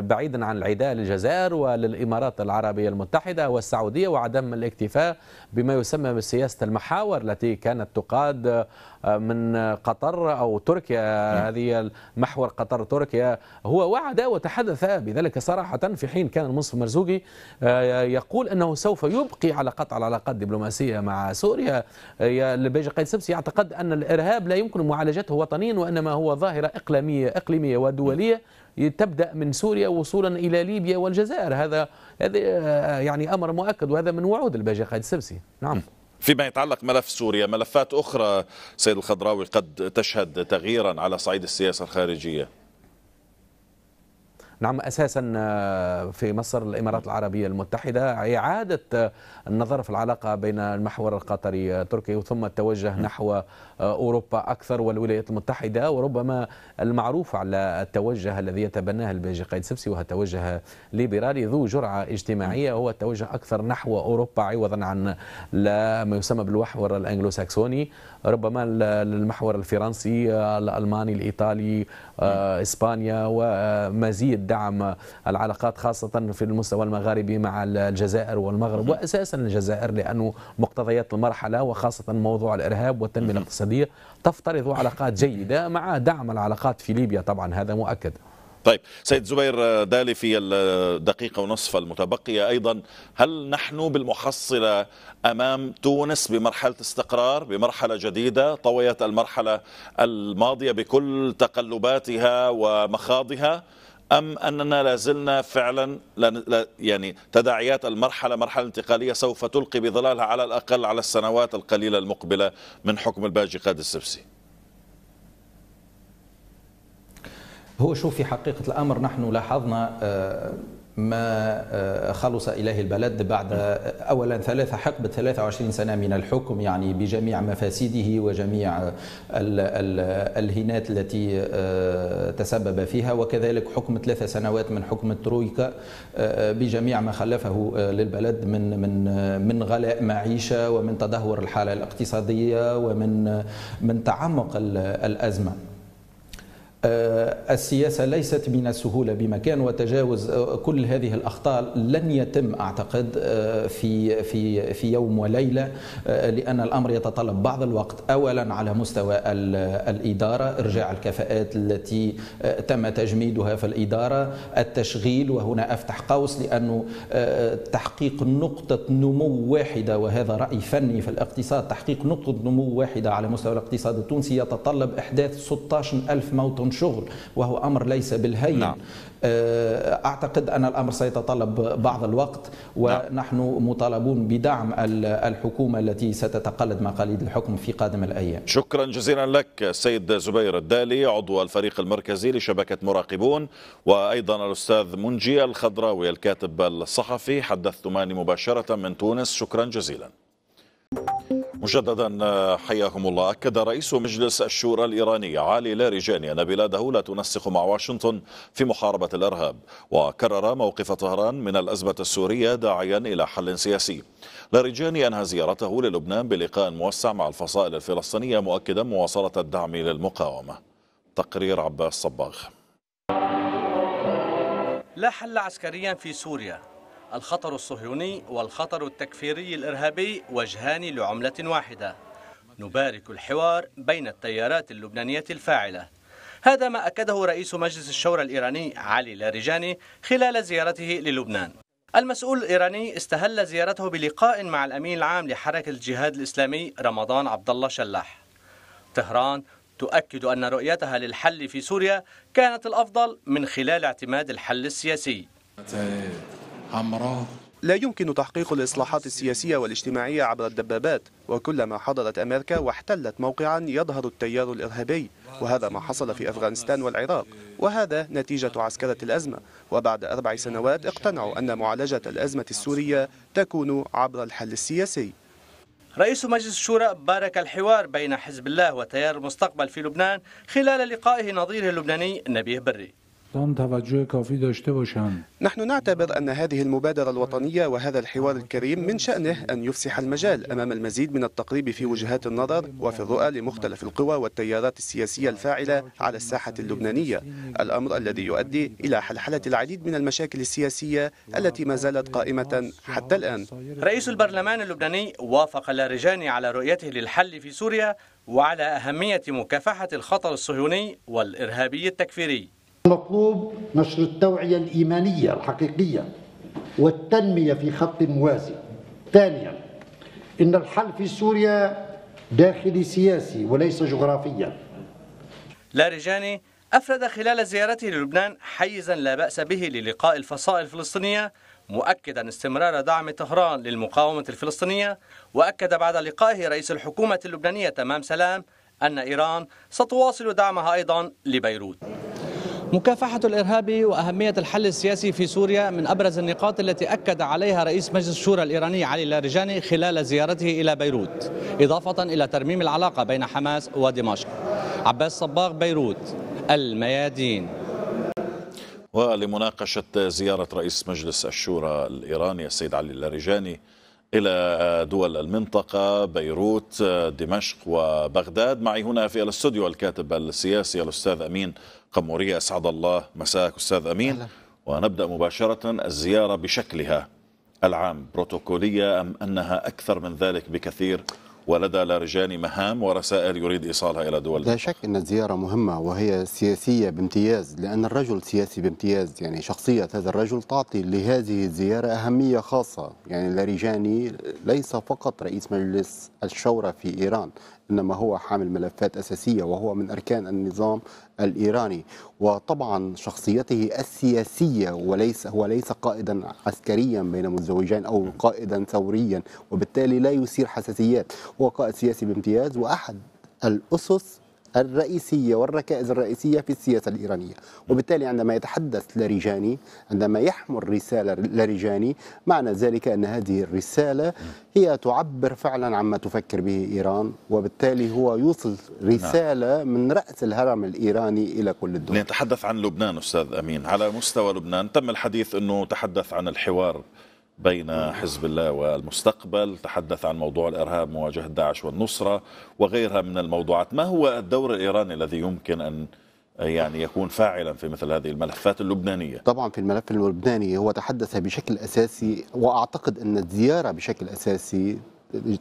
بعيدا عن العداء للجزائر وللإمارات العربية المتحدة والسعودية وعدم الاكتفاء بما يسمى بسياسة المحاور التي كانت تقاد آه، من قطر أو تركيا نعم. هذه محور قطر تركيا هو وعد وتحدث بذلك صراحة في حين كان المنصف مرزوقي آه، يقول أنه سوف يبقي على قطع العلاقات الدبلوماسية مع سوريا البيجي آه، قيد سبسي يعتقد أن الإرهاب لا يمكن معالجته وطنيا وإنما هو ظاهرة إقليمية إقليمية ودولية تبدا من سوريا وصولا الى ليبيا والجزائر هذا هذا يعني امر مؤكد وهذا من وعود الباجي قائد السبسي نعم, نعم. فيما يتعلق ملف سوريا ملفات أخرى سيد الخضراوي قد تشهد تغييرا على صعيد السياسة الخارجية نعم أساسا آه، في مصر الإمارات العربية المتحدة إعادة آه، النظر في العلاقة بين المحور القطري التركي آه، ثم التوجه نحو أوروبا أكثر والولايات المتحدة وربما المعروف على التوجه الذي يتبناه البيجي قايد سبسي وهو توجه ليبرالي ذو جرعة اجتماعية هو التوجه أكثر نحو أوروبا عوضا عن ما يسمى بالمحور الأنجلو ساكسوني ربما المحور الفرنسي الألماني الإيطالي إسبانيا ومزيد دعم العلاقات خاصة في المستوى المغاربي مع الجزائر والمغرب وأساسا الجزائر لأنه مقتضيات المرحلة وخاصة موضوع الإرهاب والتنمية الاقتصادية تفترض علاقات جيدة مع دعم العلاقات في ليبيا طبعا هذا مؤكد طيب سيد زبير دالي في الدقيقة ونصف المتبقية أيضا هل نحن بالمحصلة أمام تونس بمرحلة استقرار بمرحلة جديدة طويت المرحلة الماضية بكل تقلباتها ومخاضها أم أننا لازلنا فعلا لا يعني تداعيات المرحلة مرحلة انتقالية سوف تلقي بظلالها على الأقل على السنوات القليلة المقبلة من حكم الباجي قاد السبسي هو شوف في حقيقة الأمر نحن لاحظنا آه، ما آه، خلص إليه البلد بعد أولا ثلاثة حقبة 23 سنة من الحكم يعني بجميع مفاسده وجميع ال ال الهنات التي آه، تسبب فيها وكذلك حكم ثلاثة سنوات من حكم الترويكا آه، بجميع ما خلفه للبلد من من من غلاء معيشة ومن تدهور الحالة الاقتصادية ومن من تعمق الأزمة آه، السياسة ليست من السهولة بمكان وتجاوز آه، كل هذه الأخطاء لن يتم أعتقد آه، في في في يوم وليلة لأن الأمر يتطلب بعض الوقت أولا على مستوى الإدارة إرجاع الكفاءات التي تم تجميدها في الإدارة التشغيل وهنا أفتح قوس لأنه تحقيق نقطة نمو واحدة وهذا رأي فني في الاقتصاد تحقيق نقطة نمو واحدة على مستوى الاقتصاد التونسي يتطلب إحداث 16 ألف موطن بدون شغل وهو أمر ليس بالهين نعم. آه، أعتقد أن الأمر سيتطلب بعض الوقت ونحن مطالبون بدعم الحكومة التي ستتقلد مقاليد الحكم في قادم الأيام شكرا جزيلا لك السيد زبير الدالي عضو الفريق المركزي لشبكة مراقبون وأيضا الأستاذ منجي الخضراوي الكاتب الصحفي حدثتماني مباشرة من تونس شكرا جزيلا مجددا آه، حياكم الله أكد رئيس مجلس الشورى الإيراني علي لاريجاني أن بلاده لا تنسق مع واشنطن في محاربة الإرهاب وكرر موقف طهران من الأزمة السورية داعيا إلى حل سياسي لاريجاني أنهى زيارته للبنان بلقاء موسع مع الفصائل الفلسطينية مؤكدا مواصلة الدعم للمقاومة تقرير عباس صباغ لا حل عسكريا في سوريا الخطر الصهيوني والخطر التكفيري الإرهابي وجهان لعملة واحدة نبارك الحوار بين التيارات اللبنانية الفاعلة هذا ما أكده رئيس مجلس الشورى الإيراني علي لارجاني خلال زيارته للبنان المسؤول الإيراني استهل زيارته بلقاء مع الأمين العام لحركة الجهاد الإسلامي رمضان عبد الله شلاح طهران تؤكد أن رؤيتها للحل في سوريا كانت الأفضل من خلال اعتماد الحل السياسي أمراض لا يمكن تحقيق الإصلاحات السياسية والاجتماعية عبر الدبابات وكلما حضرت أمريكا واحتلت موقعا يظهر التيار الإرهابي وهذا ما حصل في أفغانستان والعراق وهذا نتيجة عسكرة الأزمة وبعد أربع سنوات اقتنعوا أن معالجة الأزمة السورية تكون عبر الحل السياسي رئيس مجلس الشورى بارك الحوار بين حزب الله وتيار المستقبل في لبنان خلال لقائه نظيره اللبناني نبيه بري نحن نعتبر أن هذه المبادرة الوطنية وهذا الحوار الكريم من شأنه أن يفسح المجال أمام المزيد من التقريب في وجهات النظر وفي الرؤى لمختلف القوى والتيارات السياسية الفاعلة على الساحة اللبنانية الأمر الذي يؤدي إلى حلحلة العديد من المشاكل السياسية التي ما زالت قائمة حتى الآن رئيس البرلمان اللبناني وافق اللارجاني على رؤيته للحل في سوريا وعلى أهمية مكافحة الخطر الصهيوني والإرهابي التكفيري المطلوب نشر التوعية الإيمانية الحقيقية والتنمية في خط موازي ثانيا إن الحل في سوريا داخلي سياسي وليس جغرافيا لارجاني أفرد خلال زيارته للبنان حيزا لا بأس به للقاء الفصائل الفلسطينية مؤكدا استمرار دعم طهران للمقاومة الفلسطينية وأكد بعد لقائه رئيس الحكومة اللبنانية تمام سلام أن إيران ستواصل دعمها أيضا لبيروت مكافحة الإرهاب وأهمية الحل السياسي في سوريا من أبرز النقاط التي أكد عليها رئيس مجلس الشورى الإيراني علي لارجاني خلال زيارته إلى بيروت إضافة إلى ترميم العلاقة بين حماس ودمشق عباس صباغ بيروت الميادين ولمناقشة زيارة رئيس مجلس الشورى الإيراني السيد علي لارجاني إلى دول المنطقة بيروت دمشق وبغداد معي هنا في الاستوديو الكاتب السياسي الأستاذ أمين قمورية أسعد الله مساك أستاذ أمين أهلا. ونبدأ مباشرة الزيارة بشكلها العام بروتوكولية أم أنها أكثر من ذلك بكثير ولدى لارجاني مهام ورسائل يريد إيصالها إلى دول لا شك أن الزيارة مهمة وهي سياسية بامتياز لأن الرجل سياسي بامتياز يعني شخصية هذا الرجل تعطي لهذه الزيارة أهمية خاصة يعني لارجاني ليس فقط رئيس مجلس الشورى في إيران إنما هو حامل ملفات أساسية وهو من أركان النظام الإيراني وطبعا شخصيته السياسية وليس هو ليس قائدا عسكريا بين متزوجين أو قائدا ثوريا وبالتالي لا يثير حساسيات هو قائد سياسي بامتياز وأحد الأسس الرئيسية والركائز الرئيسية في السياسة الإيرانية وبالتالي عندما يتحدث لاريجاني عندما يحمل رسالة لاريجاني معنى ذلك أن هذه الرسالة هي تعبر فعلا عما تفكر به إيران وبالتالي هو يوصل رسالة نعم. من رأس الهرم الإيراني إلى كل الدول نتحدث عن لبنان أستاذ أمين على مستوى لبنان تم الحديث أنه تحدث عن الحوار بين حزب الله والمستقبل تحدث عن موضوع الإرهاب مواجهة داعش والنصرة وغيرها من الموضوعات ما هو الدور الإيراني الذي يمكن أن يعني يكون فاعلا في مثل هذه الملفات اللبنانية طبعا في الملف اللبناني هو تحدث بشكل أساسي وأعتقد أن الزيارة بشكل أساسي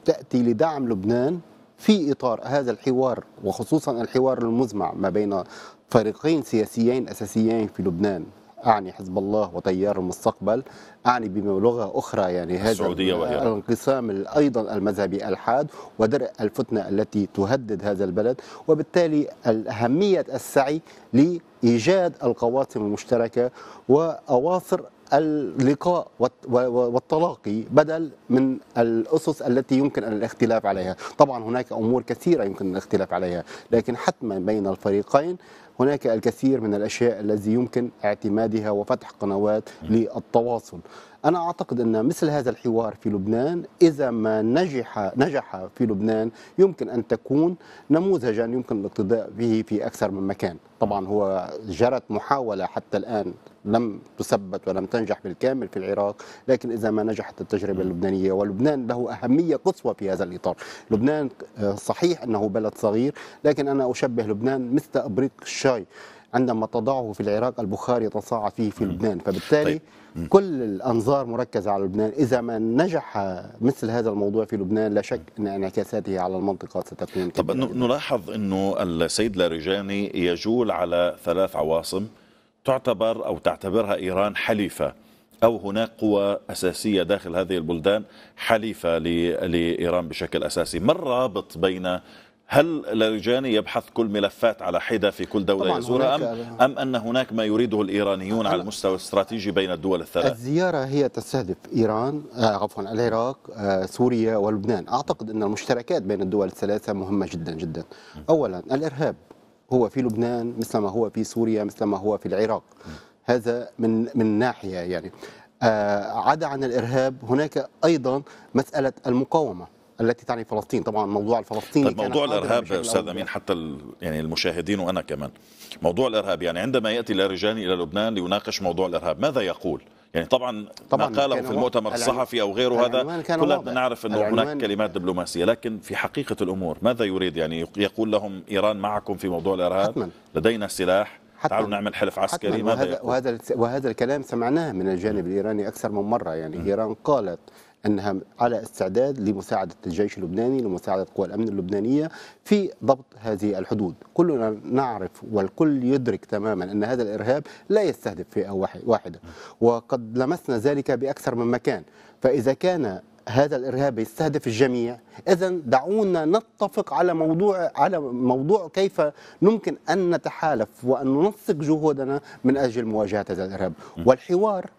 تأتي لدعم لبنان في إطار هذا الحوار وخصوصا الحوار المزمع ما بين فريقين سياسيين أساسيين في لبنان اعني حزب الله وتيار المستقبل اعني بلغه اخرى يعني هذا الانقسام ايضا المذهبي الحاد ودرء الفتنه التي تهدد هذا البلد وبالتالي اهميه السعي لايجاد القواسم المشتركه واواصر اللقاء والتلاقي بدل من الأسس التي يمكن الاختلاف عليها طبعا هناك أمور كثيرة يمكن الاختلاف عليها لكن حتما بين الفريقين هناك الكثير من الأشياء التي يمكن اعتمادها وفتح قنوات للتواصل أنا أعتقد أن مثل هذا الحوار في لبنان إذا ما نجح نجح في لبنان يمكن أن تكون نموذجا يمكن الاقتداء به في أكثر من مكان طبعا هو جرت محاولة حتى الآن لم تثبت ولم تنجح بالكامل في العراق لكن إذا ما نجحت التجربة اللبنانية ولبنان له أهمية قصوى في هذا الإطار لبنان آه، صحيح أنه بلد صغير لكن أنا أشبه لبنان مثل أبريق الشاي عندما تضعه في العراق البخار يتصاعد فيه في لبنان فبالتالي طيب. كل الانظار مركزه على لبنان اذا ما نجح مثل هذا الموضوع في لبنان لا شك ان انعكاساته على المنطقه ستكون طب نلاحظ انه السيد لاريجاني يجول على ثلاث عواصم تعتبر او تعتبرها ايران حليفه او هناك قوى اساسيه داخل هذه البلدان حليفه لايران بشكل اساسي ما الرابط بين هل الرجاني يبحث كل ملفات على حدة في كل دولة يزورها أم, أم أن هناك ما يريده الإيرانيون على المستوى الاستراتيجي بين الدول الثلاث الزيارة هي تستهدف إيران آه، عفوا العراق آه، سوريا ولبنان أعتقد أن المشتركات بين الدول الثلاثة مهمة جدا جدا أولا الإرهاب هو في لبنان مثل ما هو في سوريا مثل ما هو في العراق هذا من من ناحية يعني آه، عدا عن الإرهاب هناك أيضا مسألة المقاومة التي تعني فلسطين طبعا موضوع الفلسطيني طيب موضوع الارهاب استاذ امين حتى يعني المشاهدين وانا كمان موضوع الارهاب يعني عندما ياتي الرجال الى لبنان ليناقش موضوع الارهاب ماذا يقول يعني طبعا, طبعا ما قاله في المؤتمر الصحفي او غيره هذا كلنا نعرف انه هناك كلمات دبلوماسيه لكن في حقيقه الامور ماذا يريد يعني يقول لهم ايران معكم في موضوع الارهاب حتما لدينا سلاح حتما تعالوا نعمل حلف عسكري ماذا وهذا, وهذا وهذا الكلام سمعناه من الجانب الايراني اكثر من مره يعني م. ايران قالت انها على استعداد لمساعده الجيش اللبناني لمساعده قوى الامن اللبنانيه في ضبط هذه الحدود، كلنا نعرف والكل يدرك تماما ان هذا الارهاب لا يستهدف فئه واحده وقد لمسنا ذلك باكثر من مكان، فاذا كان هذا الارهاب يستهدف الجميع اذا دعونا نتفق على موضوع على موضوع كيف ممكن ان نتحالف وان ننسق جهودنا من اجل مواجهه هذا الارهاب والحوار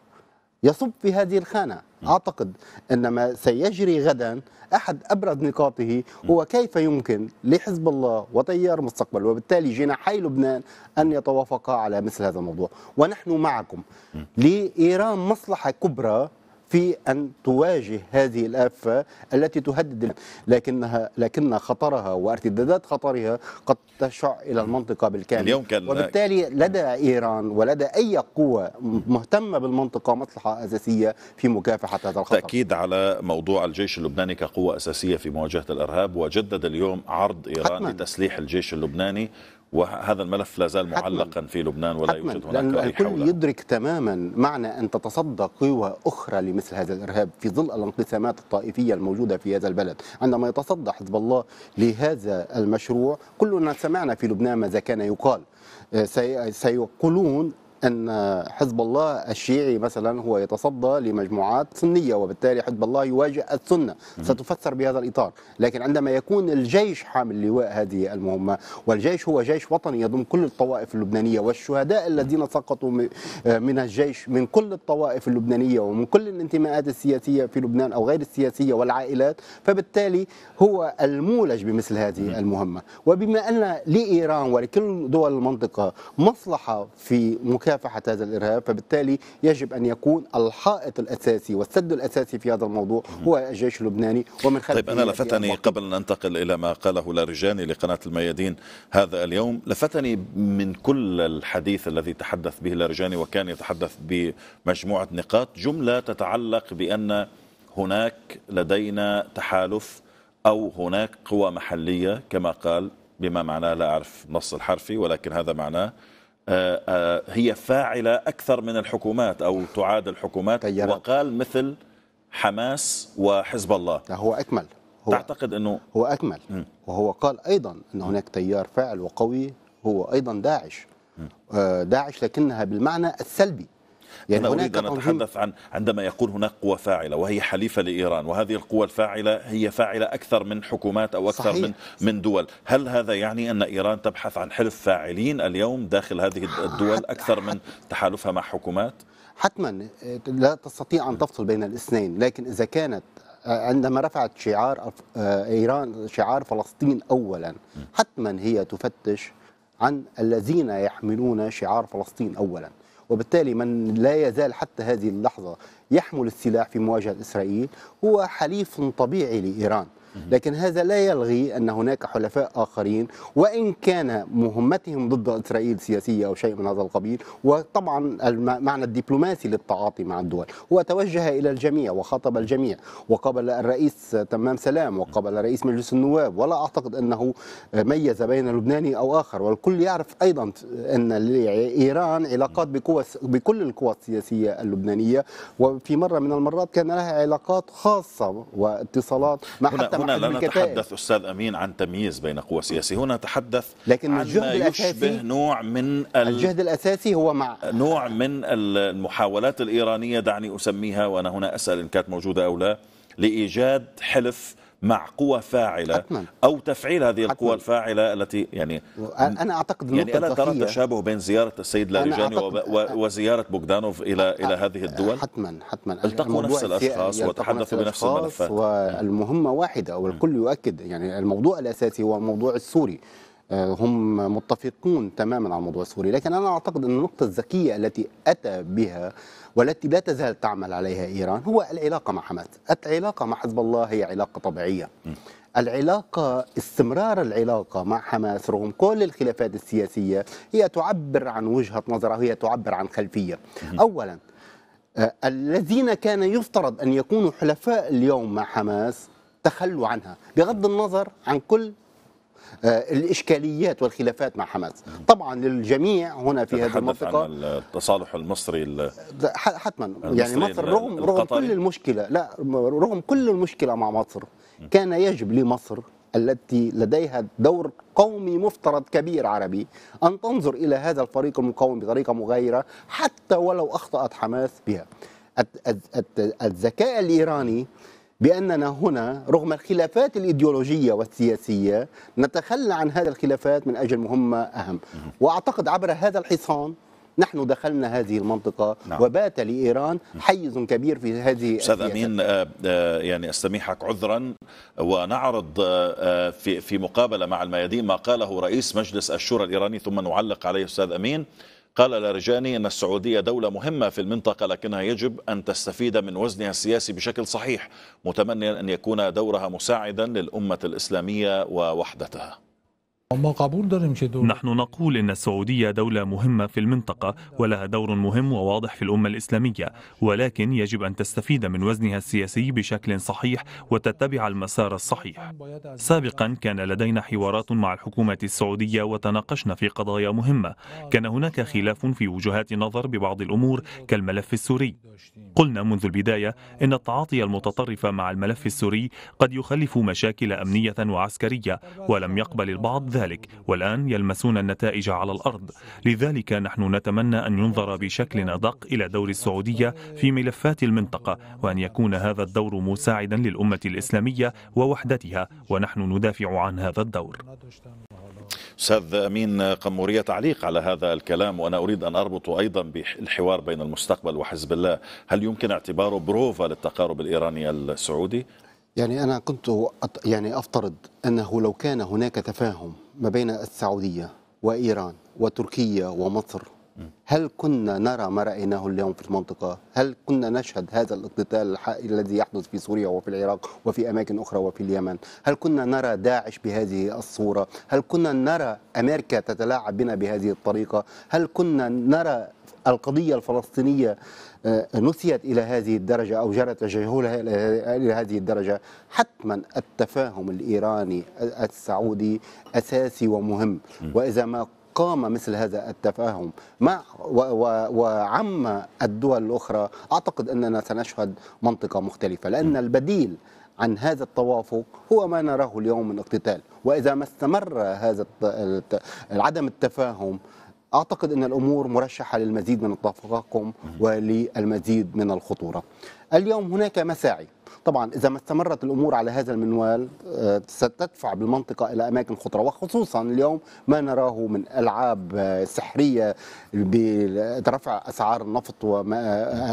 يصب في هذه الخانه اعتقد ان ما سيجري غدا احد ابرز نقاطه هو كيف يمكن لحزب الله وتيار مستقبل وبالتالي جناحي لبنان ان يتوافقا على مثل هذا الموضوع ونحن معكم لايران مصلحه كبرى في أن تواجه هذه الآفة التي تهدد لكنها لكن خطرها وارتدادات خطرها قد تشع إلى المنطقة بالكامل اليوم كان وبالتالي لدى إيران ولدى أي قوة مهتمة بالمنطقة مصلحة أساسية في مكافحة هذا الخطر تأكيد على موضوع الجيش اللبناني كقوة أساسية في مواجهة الإرهاب وجدد اليوم عرض إيران حتماً. لتسليح الجيش اللبناني وهذا الملف لا زال معلقا في لبنان ولا حتماً يوجد هناك رأي الكل حوله. يدرك تماما معنى أن تتصدى قوى أخرى لمثل هذا الإرهاب في ظل الانقسامات الطائفية الموجودة في هذا البلد عندما يتصدى حزب الله لهذا المشروع كلنا سمعنا في لبنان ماذا كان يقال آه، سيقولون أن حزب الله الشيعي مثلا هو يتصدى لمجموعات سنية وبالتالي حزب الله يواجه السنة ستفسر بهذا الإطار لكن عندما يكون الجيش حامل لواء هذه المهمة والجيش هو جيش وطني يضم كل الطوائف اللبنانية والشهداء الذين سقطوا آه، من الجيش من كل الطوائف اللبنانية ومن كل الانتماءات السياسية في لبنان أو غير السياسية والعائلات فبالتالي هو المولج بمثل هذه المهمة وبما أن لإيران ولكل دول المنطقة مصلحة في مكافحة مكافحة هذا الإرهاب فبالتالي يجب أن يكون الحائط الأساسي والسد الأساسي في هذا الموضوع هو الجيش اللبناني ومن خلال طيب أنا لفتني قبل أن أنتقل إلى ما قاله لارجاني لقناة الميادين هذا اليوم لفتني من كل الحديث الذي تحدث به لارجاني وكان يتحدث بمجموعة نقاط جملة تتعلق بأن هناك لدينا تحالف أو هناك قوى محلية كما قال بما معناه لا أعرف نص الحرفي ولكن هذا معناه آه، آه، هي فاعلة أكثر من الحكومات أو تعاد الحكومات تيارات. طيب. وقال مثل حماس وحزب الله هو أكمل هو تعتقد أنه هو أكمل م. وهو قال أيضا أن هناك تيار فاعل وقوي هو أيضا داعش آه، داعش لكنها بالمعنى السلبي يعني أنا أريد أن أتحدث عن عندما يقول هناك قوة فاعلة وهي حليفة لإيران وهذه القوة الفاعلة هي فاعلة أكثر من حكومات أو أكثر صحيح. من من دول هل هذا يعني أن إيران تبحث عن حلف فاعلين اليوم داخل هذه الدول أكثر من تحالفها مع حكومات؟ حتما لا تستطيع أن تفصل بين الاثنين لكن إذا كانت عندما رفعت شعار آه، إيران شعار فلسطين أولا حتما هي تفتش عن الذين يحملون شعار فلسطين أولا وبالتالي من لا يزال حتى هذه اللحظة يحمل السلاح في مواجهة إسرائيل هو حليف طبيعي لإيران لكن هذا لا يلغي أن هناك حلفاء آخرين وإن كان مهمتهم ضد إسرائيل سياسية أو شيء من هذا القبيل وطبعا المعنى الدبلوماسي للتعاطي مع الدول هو توجه إلى الجميع وخاطب الجميع وقابل الرئيس تمام سلام وقابل رئيس مجلس النواب ولا أعتقد أنه ميز بين لبناني أو آخر والكل يعرف أيضا أن إيران علاقات بقوى بكل القوى السياسية اللبنانية وفي مرة من المرات كان لها علاقات خاصة واتصالات مع حتى هنا لا نتحدث أستاذ أمين عن تمييز بين قوى سياسية هنا نتحدث لكن عن الجهد ما الأساسي يشبه نوع من الجهد الأساسي هو مع نوع من المحاولات الإيرانية دعني أسميها وأنا هنا أسأل إن كانت موجودة أو لا لإيجاد حلف مع قوى فاعله حتماً. او تفعيل هذه حتماً. القوى الفاعله التي يعني انا اعتقد يعني الا ترى تشابه بين زياره السيد لاريجاني وزياره بوغدانوف الى الى هذه الدول حتما حتما يعني التقوا نفس الاشخاص وتحدثوا بنفس الملفات نعم. والمهمه واحده والكل نعم. يؤكد يعني الموضوع الاساسي هو الموضوع السوري آه، هم متفقون تماما على الموضوع السوري لكن انا اعتقد ان النقطه الذكيه التي اتى بها والتي لا تزال تعمل عليها إيران هو العلاقة مع حماس العلاقة مع حزب الله هي علاقة طبيعية العلاقة استمرار العلاقة مع حماس رغم كل الخلافات السياسية هي تعبر عن وجهة نظرها هي تعبر عن خلفية أولا آه، الذين كان يفترض أن يكونوا حلفاء اليوم مع حماس تخلوا عنها بغض النظر عن كل آه، الإشكاليات والخلافات مع حماس طبعا الجميع هنا في هذه المنطقة عن التصالح المصري حتما يعني مصر رغم, رغم كل المشكلة لا رغم كل المشكلة مع مصر كان يجب لمصر التي لديها دور قومي مفترض كبير عربي أن تنظر إلى هذا الفريق المقاوم بطريقة مغايرة حتى ولو أخطأت حماس بها الذكاء الإيراني بأننا هنا رغم الخلافات الإيديولوجية والسياسية نتخلى عن هذه الخلافات من أجل مهمة أهم وأعتقد عبر هذا الحصان نحن دخلنا هذه المنطقة نعم. وبات لإيران حيز كبير في هذه أستاذ أمين آه، آه، يعني أستميحك عذرا ونعرض آه، في, في مقابلة مع الميادين ما قاله رئيس مجلس الشورى الإيراني ثم نعلق عليه أستاذ أمين قال الأرجاني أن السعودية دولة مهمة في المنطقة لكنها يجب أن تستفيد من وزنها السياسي بشكل صحيح متمنيا أن يكون دورها مساعدا للأمة الإسلامية ووحدتها نحن نقول إن السعودية دولة مهمة في المنطقة ولها دور مهم وواضح في الأمة الإسلامية ولكن يجب أن تستفيد من وزنها السياسي بشكل صحيح وتتبع المسار الصحيح سابقا كان لدينا حوارات مع الحكومة السعودية وتناقشنا في قضايا مهمة كان هناك خلاف في وجهات نظر ببعض الأمور كالملف السوري قلنا منذ البداية إن التعاطي المتطرف مع الملف السوري قد يخلف مشاكل أمنية وعسكرية ولم يقبل البعض ذلك ذلك والآن يلمسون النتائج على الأرض لذلك نحن نتمنى أن ينظر بشكل أدق إلى دور السعودية في ملفات المنطقة وأن يكون هذا الدور مساعدا للأمة الإسلامية ووحدتها ونحن ندافع عن هذا الدور أستاذ أمين قمورية تعليق على هذا الكلام وأنا أريد أن أربطه أيضا بالحوار بين المستقبل وحزب الله هل يمكن اعتباره بروفا للتقارب الإيراني السعودي يعني أنا كنت يعني أفترض أنه لو كان هناك تفاهم ما بين السعودية وإيران وتركيا ومصر هل كنا نرى ما رأيناه اليوم في المنطقة؟ هل كنا نشهد هذا الاقتتال الذي يحدث في سوريا وفي العراق وفي أماكن أخرى وفي اليمن؟ هل كنا نرى داعش بهذه الصورة؟ هل كنا نرى أمريكا تتلاعب بنا بهذه الطريقة؟ هل كنا نرى القضية الفلسطينية آه، نسيت إلى هذه الدرجة أو جرى تجاهلها إلى هذه الدرجة حتما التفاهم الإيراني السعودي أساسي ومهم وإذا ما قام مثل هذا التفاهم مع وعم الدول الأخرى أعتقد أننا سنشهد منطقة مختلفة لأن البديل عن هذا التوافق هو ما نراه اليوم من اقتتال وإذا ما استمر هذا عدم التفاهم أعتقد أن الأمور مرشحة للمزيد من التفاقم وللمزيد من الخطورة اليوم هناك مساعي طبعا إذا ما استمرت الأمور على هذا المنوال آه، ستدفع بالمنطقة إلى أماكن خطرة وخصوصا اليوم ما نراه من ألعاب آه، سحرية برفع أسعار النفط وما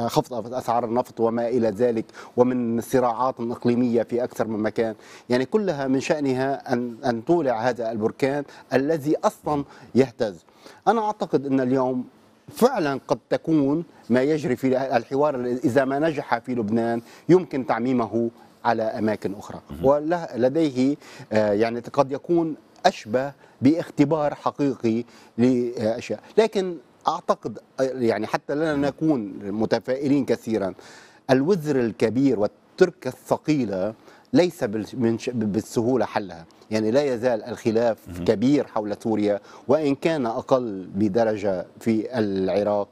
آه، خفض أسعار النفط وما إلى ذلك ومن صراعات إقليمية في أكثر من مكان يعني كلها من شأنها أن أن تولع هذا البركان الذي أصلا يهتز أنا أعتقد أن اليوم فعلا قد تكون ما يجري في الحوار إذا ما نجح في لبنان يمكن تعميمه على أماكن أخرى ولديه آه، يعني قد يكون أشبه باختبار حقيقي لأشياء لكن أعتقد آه، يعني حتى لا نكون متفائلين كثيرا الوزر الكبير والتركة الثقيلة ليس بالسهولة حلها يعني لا يزال الخلاف كبير حول سوريا وإن كان أقل بدرجة في العراق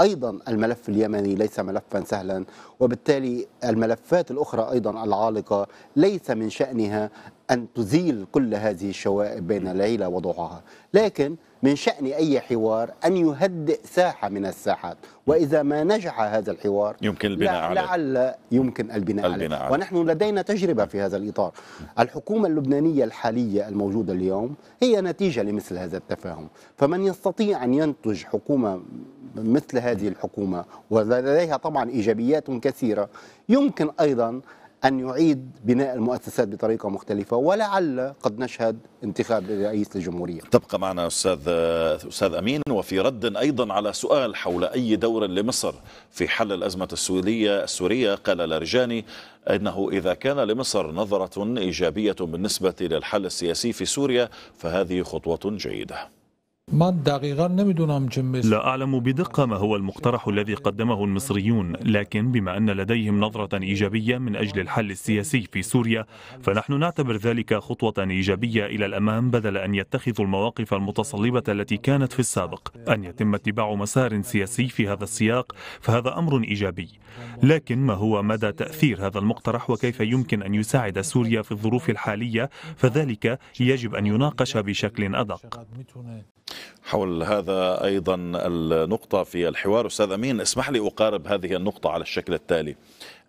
ايضا الملف اليمني ليس ملفا سهلا وبالتالي الملفات الاخرى ايضا العالقه ليس من شانها ان تزيل كل هذه الشوائب بين العيله وضعها لكن من شأن أي حوار أن يهدئ ساحة من الساحات وإذا ما نجح هذا الحوار يمكن البناء عليه لعل يمكن البناء, البناء عليه ونحن لدينا تجربة في هذا الإطار الحكومة اللبنانية الحالية الموجودة اليوم هي نتيجة لمثل هذا التفاهم فمن يستطيع أن ينتج حكومة مثل هذه الحكومة ولديها طبعا إيجابيات كثيرة يمكن أيضا أن يعيد بناء المؤسسات بطريقة مختلفة ولعل قد نشهد انتخاب رئيس للجمهورية تبقى معنا أستاذ, أستاذ أمين وفي رد أيضا على سؤال حول أي دور لمصر في حل الأزمة السورية, السورية قال لارجاني أنه إذا كان لمصر نظرة إيجابية بالنسبة للحل السياسي في سوريا فهذه خطوة جيدة ما دقيقا لا أعلم بدقة ما هو المقترح الذي قدمه المصريون لكن بما أن لديهم نظرة إيجابية من أجل الحل السياسي في سوريا فنحن نعتبر ذلك خطوة إيجابية إلى الأمام بدل أن يتخذوا المواقف المتصلبة التي كانت في السابق أن يتم اتباع مسار سياسي في هذا السياق فهذا أمر إيجابي لكن ما هو مدى تأثير هذا المقترح وكيف يمكن أن يساعد سوريا في الظروف الحالية فذلك يجب أن يناقش بشكل أدق حول هذا أيضا النقطة في الحوار أستاذ أمين اسمح لي أقارب هذه النقطة على الشكل التالي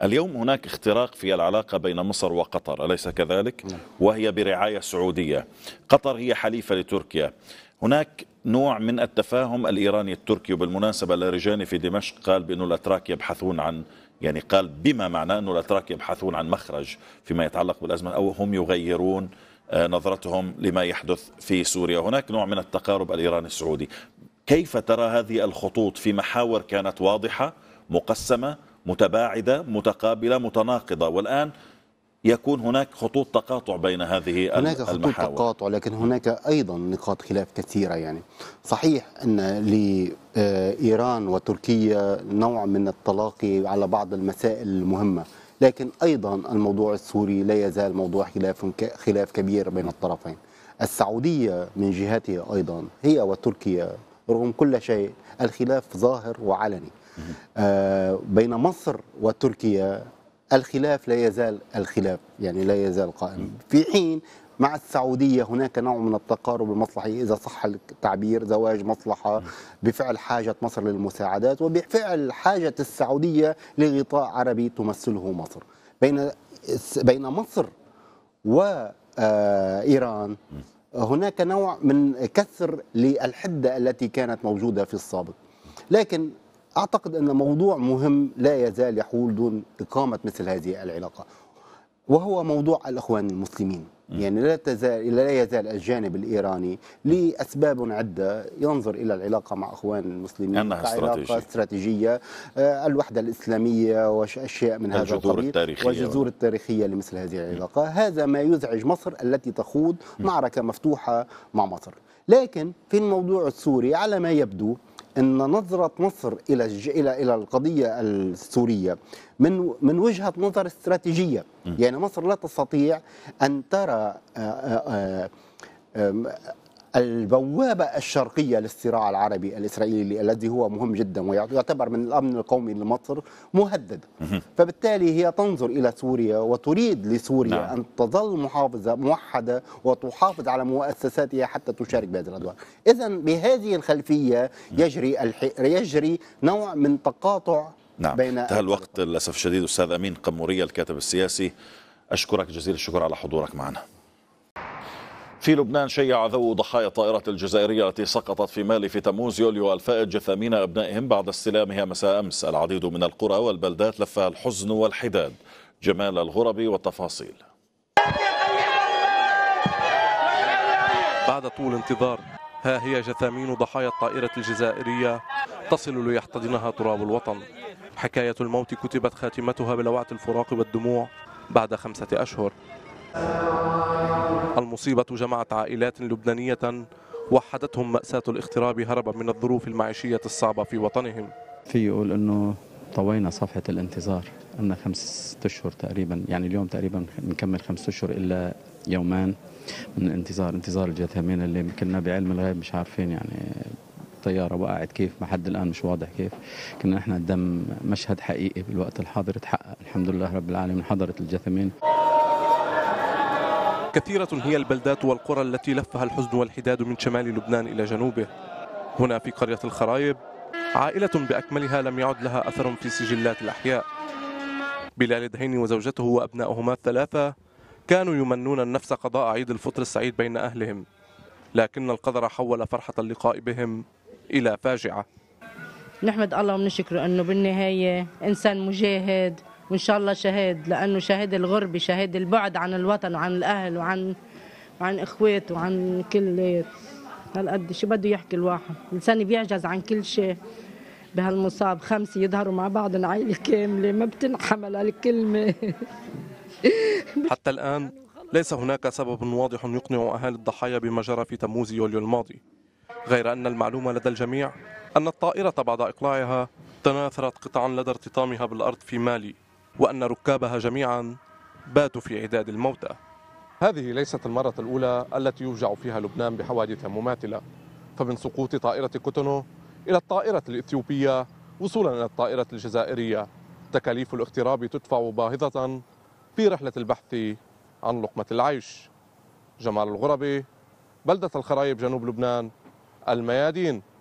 اليوم هناك اختراق في العلاقة بين مصر وقطر أليس كذلك؟ نعم. وهي برعاية سعودية قطر هي حليفة لتركيا هناك نوع من التفاهم الإيراني التركي وبالمناسبة الأرجاني في دمشق قال بأن الأتراك يبحثون عن يعني قال بما معناه أن الأتراك يبحثون عن مخرج فيما يتعلق بالأزمة أو هم يغيرون آه، نظرتهم لما يحدث في سوريا هناك نوع من التقارب الإيراني السعودي كيف ترى هذه الخطوط في محاور كانت واضحة مقسمة متباعدة متقابلة متناقضة والآن يكون هناك خطوط تقاطع بين هذه هناك خطوط تقاطع لكن هناك ايضا نقاط خلاف كثيره يعني صحيح ان لايران وتركيا نوع من التلاقي على بعض المسائل المهمه لكن أيضا الموضوع السوري لا يزال موضوع خلاف خلاف كبير بين الطرفين السعودية من جهتها أيضا هي وتركيا رغم كل شيء الخلاف ظاهر وعلني آه بين مصر وتركيا الخلاف لا يزال الخلاف يعني لا يزال قائم في حين مع السعودية هناك نوع من التقارب المصلحي إذا صح التعبير زواج مصلحة بفعل حاجة مصر للمساعدات وبفعل حاجة السعودية لغطاء عربي تمثله مصر بين بين مصر وإيران آه، هناك نوع من كسر للحدة التي كانت موجودة في السابق لكن أعتقد أن موضوع مهم لا يزال يحول دون إقامة مثل هذه العلاقة وهو موضوع الإخوان المسلمين يعني لا تزال لا يزال الجانب الايراني لاسباب عده ينظر الى العلاقه مع اخوان المسلمين انها استراتيجية. استراتيجيه آه، الوحده الاسلاميه واشياء من هذا الجذور التاريخيه والجذور التاريخيه لمثل هذه العلاقه هذا ما يزعج مصر التي تخوض معركه مفتوحه مع مصر لكن في الموضوع السوري على ما يبدو ان نظره مصر الى الى الى القضيه السوريه من من وجهه نظر استراتيجيه يعني مصر لا تستطيع ان ترى آه، آه، آه، البوابة الشرقية للصراع العربي الإسرائيلي الذي هو مهم جدا ويعتبر من الأمن القومي لمصر مهدد فبالتالي هي تنظر إلى سوريا وتريد لسوريا نعم. أن تظل محافظة موحدة وتحافظ على مؤسساتها حتى تشارك بهذه الأدوار إذا بهذه الخلفية نعم. يجري الح... يجري نوع من تقاطع نعم. بين انتهى الوقت للأسف الشديد أستاذ أمين قمورية الكاتب السياسي أشكرك جزيل الشكر على حضورك معنا في لبنان شيع ذو ضحايا الطائرات الجزائرية التي سقطت في مالي في تموز يوليو الفائت جثامين أبنائهم بعد استلامها مساء أمس العديد من القرى والبلدات لفها الحزن والحداد جمال الغرب والتفاصيل بعد طول انتظار ها هي جثامين ضحايا الطائرة الجزائرية تصل ليحتضنها تراب الوطن حكاية الموت كتبت خاتمتها بلوعة الفراق والدموع بعد خمسة أشهر المصيبة جمعت عائلات لبنانية وحدتهم مأساة الاغتراب هربا من الظروف المعيشية الصعبة في وطنهم في يقول أنه طوينا صفحة الانتظار أن خمس أشهر تقريبا يعني اليوم تقريبا نكمل خمس أشهر إلا يومان من الانتظار انتظار الجثامين اللي كنا بعلم الغيب مش عارفين يعني الطيارة وقعت كيف ما حد الآن مش واضح كيف كنا نحن قدام مشهد حقيقي بالوقت الحاضر تحقق الحمد لله رب العالمين حضرت الجثامين كثيرة هي البلدات والقرى التي لفها الحزن والحداد من شمال لبنان إلى جنوبه هنا في قرية الخرايب عائلة بأكملها لم يعد لها أثر في سجلات الأحياء بلال دهيني وزوجته وأبنائهما الثلاثة كانوا يمنون النفس قضاء عيد الفطر السعيد بين أهلهم لكن القدر حول فرحة اللقاء بهم إلى فاجعة نحمد الله ونشكره أنه بالنهاية إنسان مجاهد وإن شاء الله شهيد لأنه شهيد الغربة شهيد البعد عن الوطن وعن الأهل وعن وعن إخواته وعن كل هالقد شو بده يحكي الواحد لساني بيعجز عن كل شيء بهالمصاب خمسة يظهروا مع بعض عائلة كاملة ما بتنحمل هالكلمة (laughs) حتى الآن ليس هناك سبب واضح يقنع أهالي الضحايا بما جرى في تموز يوليو الماضي غير أن المعلومة لدى الجميع أن الطائرة بعد إقلاعها تناثرت قطعا لدى ارتطامها بالأرض في مالي وأن ركابها جميعا باتوا في عداد الموتى هذه ليست المرة الأولى التي يوجع فيها لبنان بحوادث مماثلة فمن سقوط طائرة كوتونو إلى الطائرة الإثيوبية وصولا إلى الطائرة الجزائرية تكاليف الاغتراب تدفع باهظة في رحلة البحث عن لقمة العيش جمال الغربي بلدة الخرايب جنوب لبنان الميادين